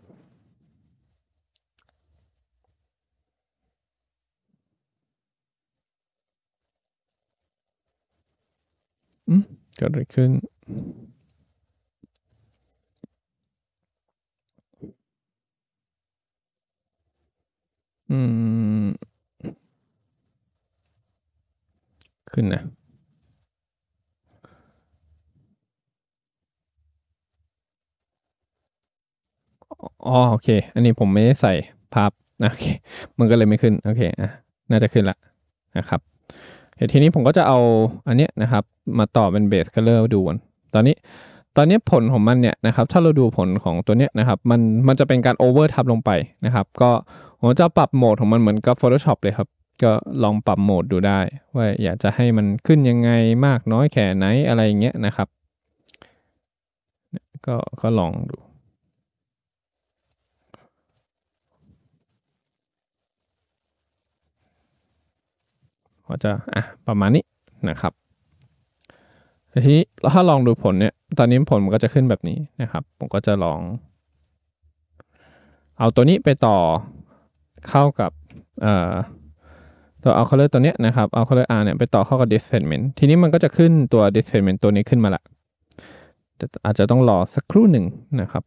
กิดอะไรขึ้น อืม ขึ้นนะ อ๋อโอเค อันนี้ผมไม่ได้ใส่ภาพนะโอเค มันก็เลยไม่ขึ้นโอเค อ่ะ น่าจะขึ้นละนะครับดี๋ยวทีนี้ผมก็จะเอาอันเนี้ยนะครับมาต่อเป็นเบสคัลเลอร์ดูก่อนตอนนี้ตอนนี้ผลของมันเนี่ยนะครับถ้าเราดูผลของตัวเนี้ยนะครับ มันมันจะเป็นการโอเวอร์ทับลงไปนะครับ ก็ผมจะปรับโหมดของมันเหมือนกับ Photoshop เลยครับ ก็ลองปรับโหมดดูได้ว่าอยากจะให้มันขึ้นยังไงมากน้อยแค่ไหนอะไรเงี้ยนะครับ ก็ก็ลองดูก็จะอ่ะประมาณนี้นะครับทีนี้แล้วถ้าลองดูผลเนี่ยตอนนี้ผลมันก็จะขึ้นแบบนี้นะครับ ผมก็จะลอง เอาตัวนี้ไปต่อเข้ากับตัวเอาคอเลอร์ตัวเนี้ยนะครับเอาคอเลอร์ r เนี่ยไปต่อเข้ากับ displacement ทีนี้มันก็จะขึ้นตัว displacement ตัวนี้ขึ้นมาละอาจจะต้องรอสักครู่หนึ่งนะครับ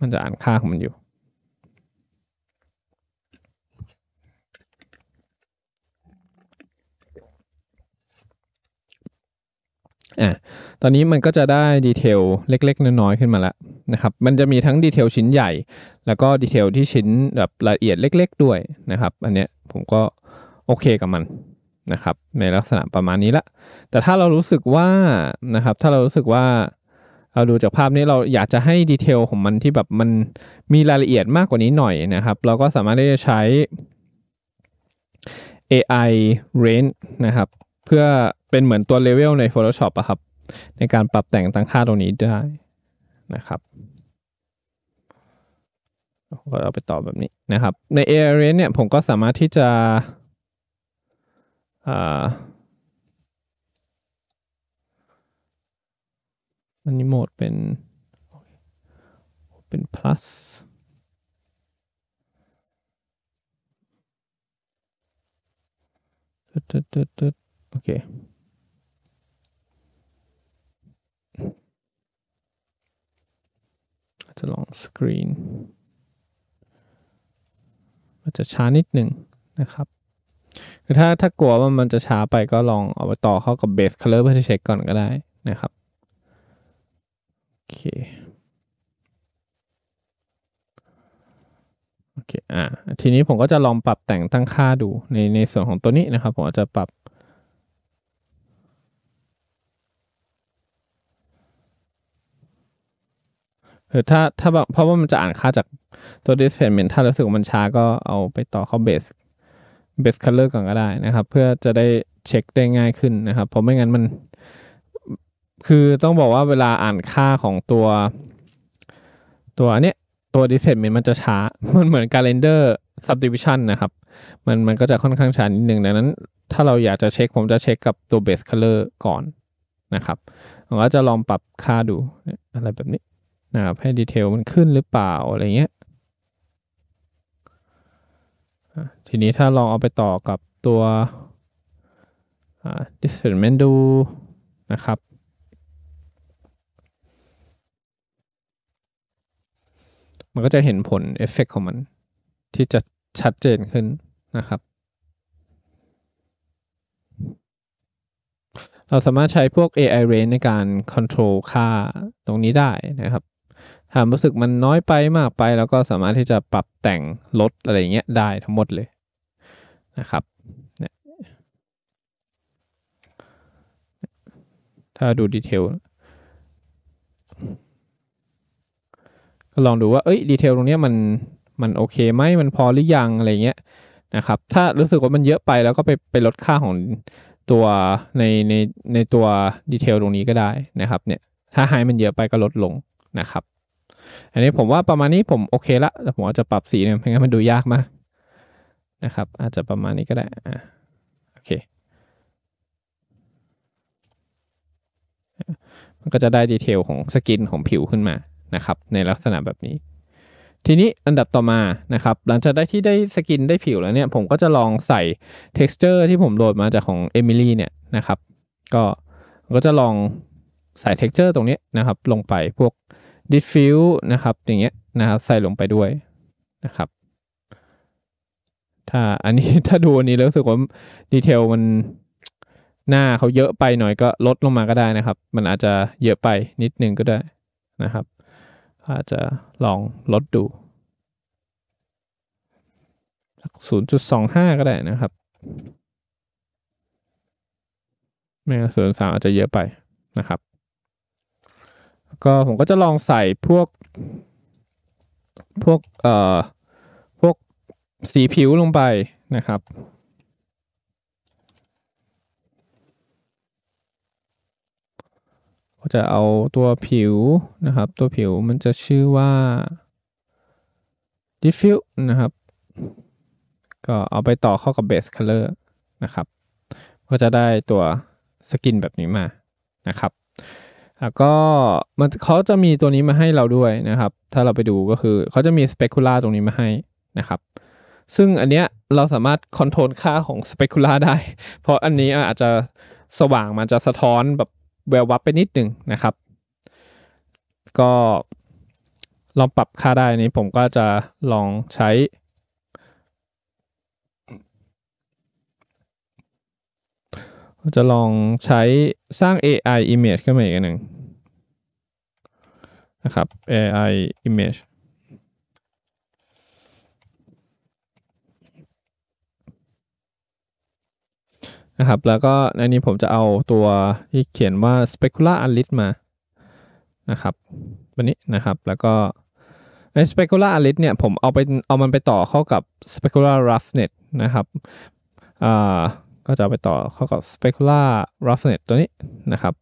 มันจะอ่านค่าของมันอยู่อ่ะตอนนี้มันก็จะได้ดีเทลเล็กๆ น้อยๆขึ้นมาแล้วนะครับ มันจะมีทั้งดีเทลชิ้นใหญ่ แล้วก็ดีเทลที่ชิ้นแบบละเอียดเล็กๆด้วยนะครับ อันเนี้ยผมก็โอเคกับมันนะครับ ในลักษณะประมาณนี้ละ แต่ถ้าเรารู้สึกว่า นะครับ ถ้าเรารู้สึกว่า เราดูจากภาพนี้เราอยากจะให้ดีเทลของมันที่แบบมันมีรายละเอียดมากกว่านี้หน่อยนะครับ เราก็สามารถที่จะใช้ AI range นะครับ เพื่อเป็นเหมือนตัวเลเวลใน Photoshop อะครับ ในการปรับแต่งตั้งค่าตรงนี้ได้นะครับ ก็เอาไปต่อแบบนี้นะครับ ใน a r a เนี่ย ผมก็สามารถที่จะอันนี้โหมดเป็นเป็น plus โอเคจะลองสกรีนมันจะช้านิดหนึ่งนะครับคือถ้าถ้ากลัวว่ามันจะช้าไปก็ลองเอาไปต่อเข้ากับเบสคัลเลอร์เพื่อเช็คก่อนก็ได้นะครับโอเคโอเคอ่ะทีนี้ผมก็จะลองปรับแต่งตั้งค่าดูในในส่วนของตัวนี้นะครับผมจะปรับอถ้าถ้าเพราะว่ามันจะอ่านค่าจากตัว displacement ถ้ารู้สึกมันช้าก็เอาไปต่อเข้า base base color ก่อนก็ได้นะครับ เพื่อจะได้เช็คได้ง่ายขึ้นนะครับ เพราะไม่งั้นมันคือต้องบอกว่าเวลาอ่านค่าของตัวตัวเนี้ยตัว displacement มันจะช้า มันเหมือนการ render subdivision นะครับ มันมันก็จะค่อนข้างช้านิดนึงดังนั้น ถ้าเราอยากจะเช็คผมจะเช็คกับตัว base color ก่อนนะครับผมก็จะลองปรับค่าดูอะไรแบบนี้นะครับให้ดีเทลมันขึ้นหรือเปล่าอะไรเงี้ยทีนี้ถ้าลองเอาไปต่อกับตัว d i s เ e นเมน n ์ดูนะครับ มันก็จะเห็นผลเอฟเฟกของมัน ที่จะชัดเจนขึ้นนะครับ เราสามารถใช้พวก AI range ในการ control ค่า ตรงนี้ได้นะครับหากรู้สึกมันน้อยไปมากไปแล้วก็สามารถที่จะปรับแต่งลดอะไรเงี้ยได้ทั้งหมดเลยนะครับถ้าดูดีเทลก็ลองดูว่าเอ้ยดีเทลตรงนี้มันมันโอเคไหมมันพอหรือยังอะไรเงี้ยนะครับถ้ารู้สึกว่ามันเยอะไปแล้วก็ไปไปลดค่าของตัวในในในตัวดีเทลตรงนี้ก็ได้นะครับเนี่ยถ้าหายมันเยอะไปก็ลดลงนะครับอันนี้ผมว่าประมาณนี้ผมโอเคละแต่ผมอาจจะปรับสีเนี่ยเรา่งั้นมันดูยากมากนะครับอาจจะประมาณนี้ก็ได้อ่าโอเค มันก็จะได้ดีเทลของสกินของผิวขึ้นมา นะครับในลักษณะแบบนี้ ทีนี้อันดับต่อมา นะครับหลังจากได้ที่ได้สกินได้ผิวแล้วเนี่ยผมก็จะลองใส่ texture ที่ผมโหลดมาจากของ Emily เนี่ยนะครับ ก็ ก็จะลองใส่ texture ตรงนี้นะครับ ลงไปพวกดิฟฟิวนะครับอย่างเงี้ยนะครับใส่ลงไปด้วยนะครับถ้าอันนี้ถ้าดูอันนี้แล้วรู้สึกว่าดีเทลมันหน้าเขาเยอะไปหน่อยก็ลดลงมาก็ได้นะครับ มันอาจจะเยอะไปนิดนึงก็ได้นะครับ อาจจะลองลดดูศูนย์จุดสองห้าก็ได้นะครับไม่งั้นศูนย์สามอาจจะเยอะไปนะครับก็ผมก็จะลองใส่พวกพวกเอ่อพวก สีผิวลงไปนะครับ ก็จะเอาตัวผิวนะครับ ตัวผิวมันจะชื่อว่า diffuse นะครับ ก็เอาไปต่อเข้ากับ base color นะครับก็จะได้ตัวสกินแบบนี้มานะครับแล้วก็มันเขาจะมีตัวนี้มาให้เราด้วยนะครับ ถ้าเราไปดูก็คือเขาจะมีสเปกุล่าตรงนี้มาให้นะครับ ซึ่งอันเนี้ยเราสามารถคอนโทรลค่าของสเปกุล่าได้ เพราะอันนี้อาจจะสว่างมันจะสะท้อนแบบแวววับไปนิดหนึ่งนะครับ ก็ลองปรับค่าได้นี้ผมก็จะลองใช้ จะลองใช้สร้าง AI image ขึ้นมาอีกหนึ่งนะครับ AI image นะครับแล้วก็ในนี้ผมจะเอาตัวที่เขียนว่า specular unlit มานะครับวันนี้นะครับ แล้วก็ใน specular unlit เนี่ยผมเอาไปเอามันไปต่อเข้ากับ specular roughness นะครับอ่าก็จะไปต่อเข้ากับ specular roughness ตัวนี้นะครับ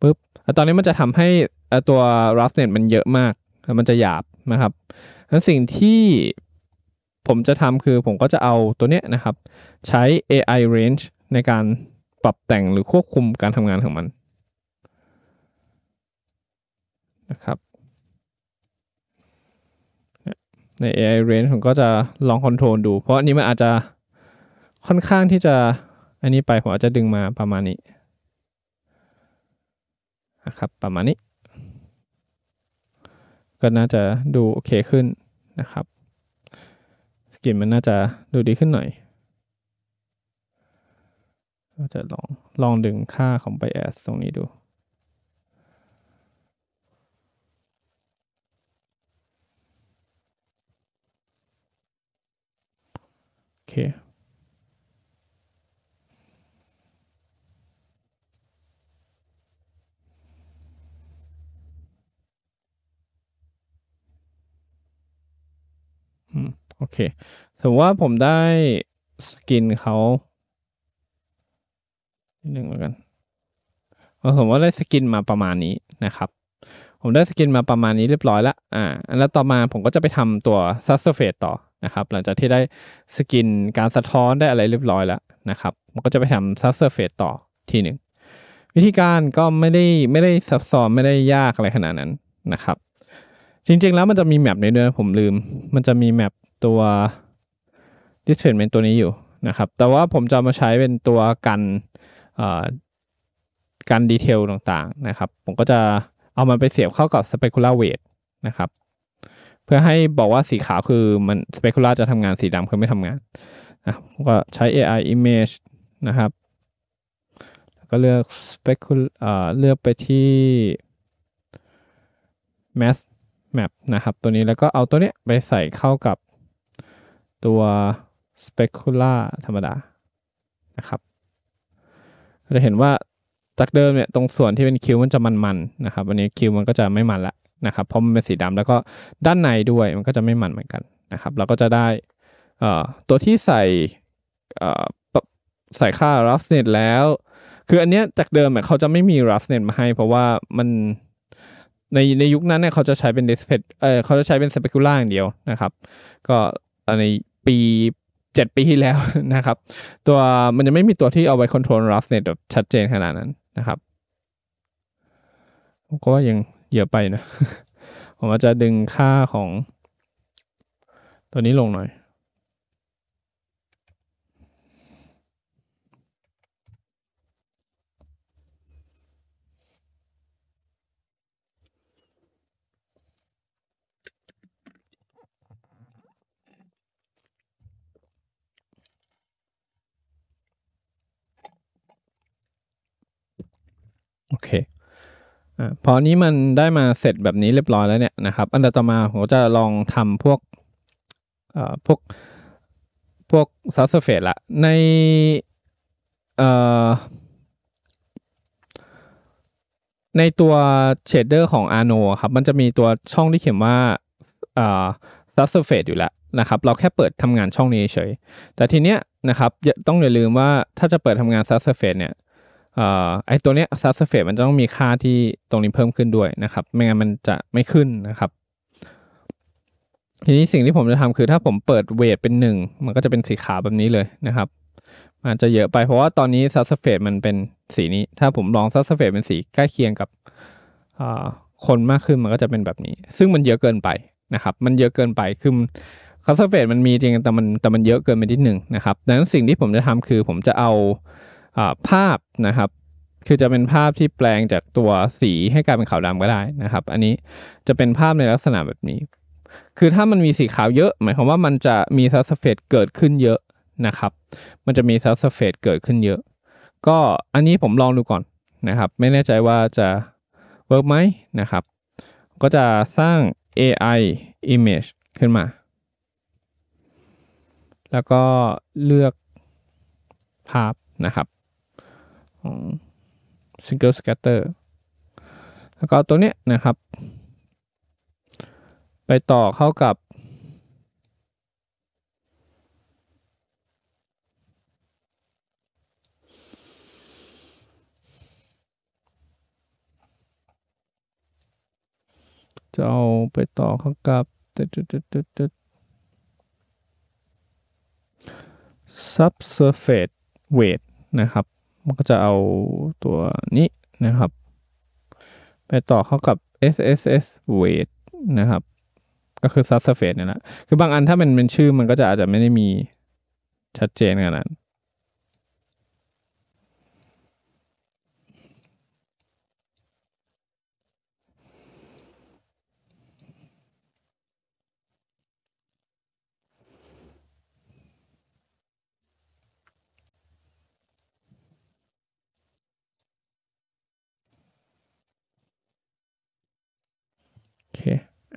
ปุ๊บตอนนี้มันจะทำให้ตัว roughness มันเยอะมาก มันจะหยาบนะครับแล้วสิ่งที่ผมจะทำคือผมก็จะเอาตัวเนี้ยนะครับใช้ AI range ในการปรับแต่งหรือควบคุมการทำงานของมันนะครับใน AI range ผมก็จะลองคอนโทรลดู เพราะอันนี้มันอาจจะค่อนข้างที่จะอันนี้ไปผมอาจจะดึงมาประมาณนี้นะครับประมาณนี้ก็น่าจะดูโอเคขึ้นนะครับ สกินมันน่าจะดูดีขึ้นหน่อยก็จะลองลองดึงค่าของไบแอสตรงนี้ดูโอเคโอเคสมมติว่าผมได้สกินเขาหนึ่งแล้วกันสมมติว่าได้สกินมาประมาณนี้นะครับ ผมได้สกินมาประมาณนี้เรียบร้อยละอ่า แล้วต่อมาผมก็จะไปทำตัวซัสเฟตต่อนะครับหลังจากที่ได้สกินการสะท้อนได้อะไรเรียบร้อยแล้วนะครับ มันก็จะไปทำซัสเฟตต่อทีหนึ่งวิธีการก็ไม่ได้ไม่ได้ซับซ้อนไม่ได้ยากอะไรขนาดนั้นนะครับ จริงๆแล้วมันจะมีแมปในเดือผมลืมมันจะมีแมปตัว d i s p l a c e m ป n t ตัวนี้อยู่นะครับ แต่ว่าผมจะมาใช้เป็นตัว กันกันดีเทลต่างๆนะครับ ผมก็จะเอามันไปเสียบเข้ากับ specular weight นะครับ เพื่อให้บอกว่าสีขาวคือมัน specular จะทำงานสีดำคือไม่ทำงานนะก็ใช้ AI image นะครับ ก็เลือก specul a เลือกไปที่ m a s k map นะครับ ตัวนี้แล้วก็เอาตัวเนี้ยไปใส่เข้ากับตัว specula ธรรมดานะครับจะเห็นว่าจากเดิมเนี่ยตรงส่วนที่เป็นคิ้วมันจะมันๆนะครับวันนี้คิ้วมันก็จะไม่มันละนะครับเพราะมันเป็นสีดำแล้วก็ด้านในด้วยมันก็จะไม่มันเหมือนกันนะครับ เราก็จะได้ตัวที่ใส่ใส่ค่า roughness แล้วคืออันเนี้ยจากเดิมเนี่ยเขาจะไม่มี roughness มาให้เพราะว่ามันในในยุคนั้นเนี่ยเขาจะใช้เป็น d i s p พ a เออเขาจะใช้เป็น specula อย่างเดียวนะครับ ก็ในปีเจ็ดปีที่แล้วนะครับ ตัวมันจะไม่มีตัวที่เอาไว้คอนโทรล รัฟเน็ตแบบชัดเจนขนาดนั้นนะครับ ก็ยังเยอะไปนะ ผมอาจจะดึงค่าของ ตัวนี้ลงหน่อยเคอพอนี้ มัน ได้มาเสร็จแบบนี้เรียบร้อยแล้ว เนี่ย นะครับ อันดับต่อมา ผม จะลองทำพวกพวก พวกซับสเฟตละในในตัวเชดเดอร์ของ a r n o ครับ มันจะมีตัวช่องที่เขียน ว่า subsurface อยู่แล้วนะครับ เราแค่เปิดทำงานช่องนี้ เฉย แต่ทีเนี้ยนะครับต้อง อย่าลืมว่าถ้าจะเปิดทำงาน s u r f a c e เนี่ยไอตัวเนี้ยซับสเฟตมันจะต้องมีค่าที่ตรงนี้เพิ่มขึ้นด้วยนะครับไม่งั้นมันจะไม่ขึ้นนะครับ ทีนี้สิ่งที่ผมจะทำคือ ถ้าผมเปิดเวทเป็น1มันก็จะเป็นสีขาวแบบนี้เลยนะครับมันจะเยอะไป เพราะว่าตอนนี้ซับสเฟตมันเป็นสีนี้ ถ้าผมลองซับสเฟตเป็นสีใกล้เคียงกับคนมากขึ้นมันก็จะเป็นแบบนี้ ซึ่งมันเยอะเกินไปนะครับมันเยอะเกินไปคือคัสเฟตมันมีจริงแต่มันแต่มันเยอะเกินไปนิดหนึ่งนะครับดังนั้นสิ่งที่ผมจะทำคือผมจะเอาภาพนะครับคือจะเป็นภาพที่แปลงจากตัวสีให้กลายเป็นขาวดำก็ได้นะครับ อันนี้จะเป็นภาพในลักษณะแบบนี้ คือถ้ามันมีสีขาวเยอะ หมายความว่ามันจะมีซัสเฟตเกิดขึ้นเยอะนะครับ มันจะมีซัสเฟตเกิดขึ้นเยอะ ก็อันนี้ผมลองดูก่อนนะครับ ไม่แน่ใจว่าจะเวิร์กไหมนะครับก็จะสร้าง AI image ขึ้นมา แล้วก็เลือกภาพนะครับของ Single Scatter แล้วก็ตัวเนี้ยนะครับ ไปต่อเข้ากับ จะเอาไปต่อเข้ากับซับเซอร์เฟ e weight นะครับันก็จะเอาตัวนี้นะครับ ไปต่อเข้ากับ SSS weight นะครับ ก็คือ subsurface เนี่ยแหละคือบางอันถ้ามันเป็นชื่อมันก็จะอาจจะไม่ได้มีชัดเจนขนาดนั้น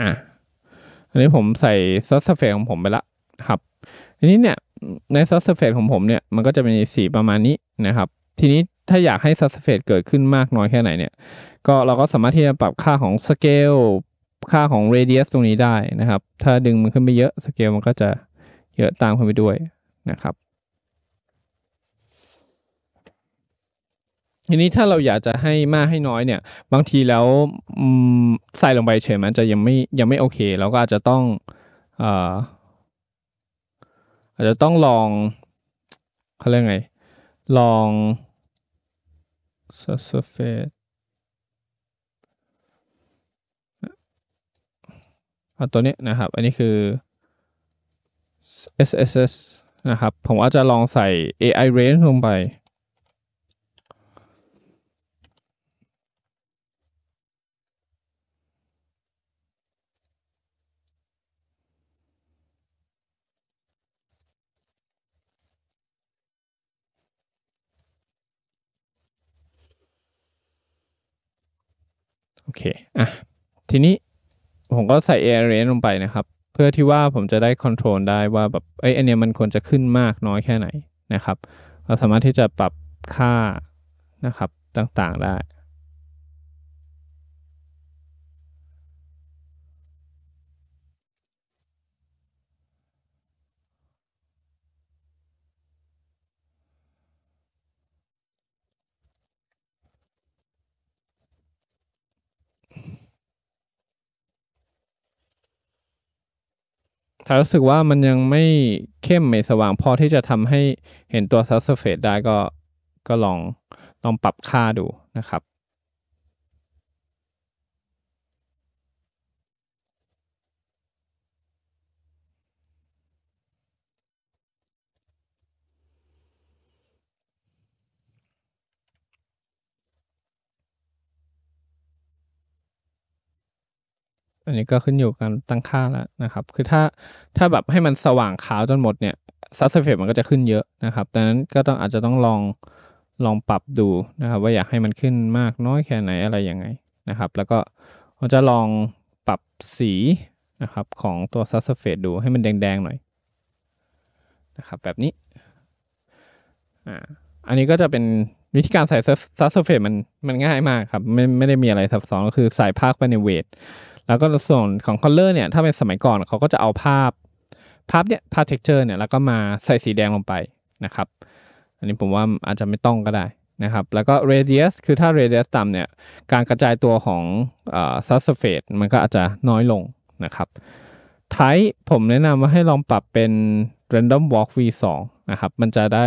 อ่ะอันนี้ผมใส่ซอสเฟรของผมไปละ ครับ ทีนี้เนี่ยในซอสเฟรของผมเนี่ยมันก็จะมีสีประมาณนี้นะครับ ทีนี้ถ้าอยากให้ซอสเฟรเกิดขึ้นมากน้อยแค่ไหนเนี่ย ก็เราก็สามารถที่จะปรับค่าของสเกลค่าของรเดียสตรงนี้ได้นะครับ ถ้าดึงมันขึ้นไปเยอะสเกลมันก็จะเยอะตามขึ้นไปด้วยนะครับทีนี้ถ้าเราอยากจะให้มากให้น้อยเนี่ยบางทีแล้วใส่ลงไปเฉยมันจะยังไม่ยังไม่โอเคเราก็อาจจะต้องอาจจะต้องลองเขาเรียกไง ลอง surface เอาตัวนี้นะครับ อันนี้คือ SSS นะครับผมอาจจะลองใส่ AI range ลงไปเค อ่ะ ทีนี้ผมก็ใส่ air range ลงไปนะครับ เพื่อที่ว่าผมจะได้คอนโทรลได้ว่าแบบไอ้อันเนี้ยมันควรจะขึ้นมากน้อยแค่ไหนนะครับ เราสามารถที่จะปรับค่านะครับต่างๆได้ถ้ารู้สึกว่ามันยังไม่เข้มไม่สว่างพอที่จะทำให้เห็นตัวซัสเฟตได้ก็ก็ลองลองปรับค่าดูนะครับอันนี้ก็ขึ้นอยู่กันตั้งค่าแล้วนะครับ คือถ้าถ้าแบบให้มันสว่างขาวจนหมดเนี่ยซัสเฟฟมันก็จะขึ้นเยอะนะครับดังนั้นก็ต้องอาจจะต้องลองลองปรับดูนะครับว่าอยากให้มันขึ้นมากน้อยแค่ไหนอะไรยังไงนะครับ แล้วก็เราจะลองปรับสีนะครับของตัวซัสเฟฟดูให้มันแดงๆ หน่อยนะครับแบบนี้อ่าอันนี้ก็จะเป็นวิธีการใส่ซัสเฟฟมันมันง่ายมากครับไม่ไม่ได้มีอะไรซับซ้อนก็คือใส่ภาคไปในเวทแล้วก็ส่วนของคอลเลอร์เนี่ยถ้าเป็นสมัยก่อนเขาก็จะเอาภาพภาพเนี่ยภาพเท็กเจอร์เนี่ยแล้วก็มาใส่สีแดงลงไปนะครับ อันนี้ผมว่าอาจจะไม่ต้องก็ได้นะครับ แล้วก็ radius คือถ้า radius ต่ำเนี่ยการกระจายตัวของ subsurface มันก็อาจจะน้อยลงนะครับ type ผมแนะนำว่าให้ลองปรับเป็น random walk v2 นะครับมันจะได้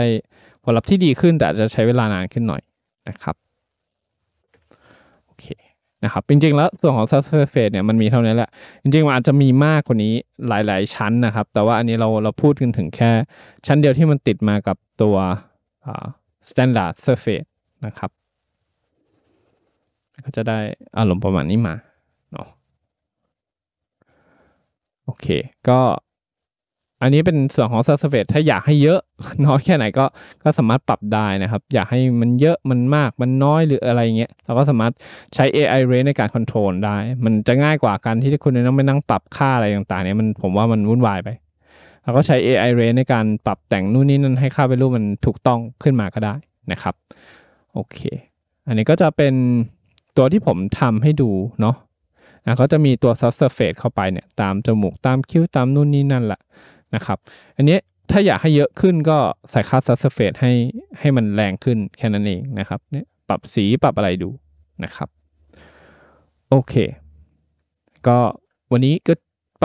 ผลลัพธ์ที่ดีขึ้นแต่จะใช้เวลานานขึ้นหน่อยนะครับโอเคนะครับจริง ๆแล้วส่วนของ subsurface เนี่ยมันมีเท่านี้แหละ จริงๆมันอาจจะมีมากกว่านี้หลายๆชั้นนะครับ แต่ว่าอันนี้เราเราพูดกันถึงแค่ชั้นเดียวที่มันติดมากับตัว standard surface นะครับ ก็จะได้อารมณ์ประมาณนี้มาเนาะโอเคก็อันนี้เป็นส่วนของ s u b เ t r a e ถ้าอยากให้เยอะน้อยแค่ไหนก็ก็สามารถปรับได้นะครับ อยากให้มันเยอะมันมากมันน้อยหรืออะไรเงี้ยเราก็สามารถใช้ AI r a g e ในการควบคุมได้ มันจะง่ายกว่าการที่คุณต้องไปนั่งปรับค่าอะไรต่างๆ เนี่ยมันผมว่ามันวุ่นวายไปเราก็ใช้ AI r a g e ในการปรับแต่งนู่นนี่นั่น ให้ค่าเป็นรูปมันถูกต้องขึ้นมาก็ได้นะครับโอเค อันนี้ก็จะเป็นตัวที่ผมทำให้ดูเนาะนะก็จะมีตัว s u r f a c e เข้าไปเนี่ยตามจมูกตามคิ้วตามนู่นนี่นั่นแหละนะครับอันนี้ถ้าอยากให้เยอะขึ้นก็ใส่ค่าซัสเฟตให้ให้มันแรงขึ้นแค่นั้นเองนะครับเนี่ยปรับสีปรับอะไรดูนะครับโอเค ก็วันนี้ก็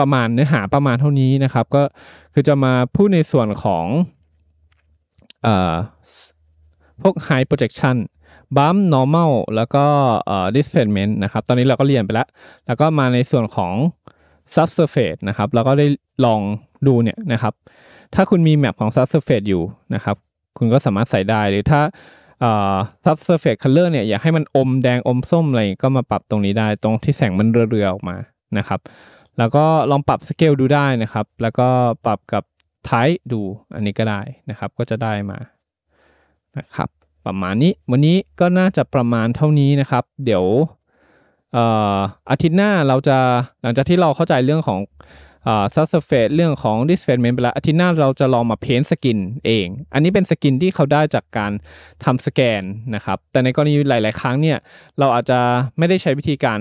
ประมาณเนื้อหาประมาณเท่านี้นะครับก็คือจะมาพูดในส่วนของอพวก high projection นอร์ normal แล้วก็ displacement นะครับตอนนี้เราก็เรียนไปแล้วแล้วก็มาในส่วนของ subsurface นะครับแล้วก็ได้ลองดูเนี่ยนะครับถ้าคุณมีแมปของ subsurface อยู่นะครับ คุณก็สามารถใส่ได้หรือถ้าซ s u b s เฟ f คัลเลอร์เนี่ยอยากให้มันอมแดงอมส้มอะไรก็มาปรับตรงนี้ได้ตรงที่แสงมันเรือๆออกมานะครับ แล้วก็ลองปรับสเกลดูได้นะครับ แล้วก็ปรับกับไทป์ดูอันนี้ก็ได้นะครับก็จะได้มานะครับประมาณนี้วันนี้ก็น่าจะประมาณเท่านี้นะครับ เดี๋ยวอาทิตย์หน้าเราจะหลังจากที่เราเข้าใจเรื่องของซัสเฟตเรื่องของดิสเฟนเมนต์ไปแล้วอาทิตย์หน้าเราจะลองมาเพ้นสกินเอง อันนี้เป็นสกินที่เขาได้จากการทำสแกนนะครับ แต่ในกรณีหลายๆครั้งเนี่ย เราอาจจะไม่ได้ใช้วิธีการ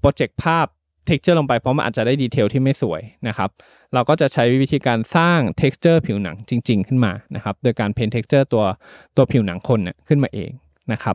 โปรเจกต์ภาพเท็กเจอร์ลงไปเพราะมันอาจจะได้ดีเทลที่ไม่สวยนะครับ เราก็จะใช้วิธีการสร้างเท็กเจอร์ผิวหนังจริงๆ ขึ้นมานะครับ โดยการเพ้นเท็กเจอร์ตัวตัวผิวหนังคนเนี่ยขึ้นมาเองนะครับ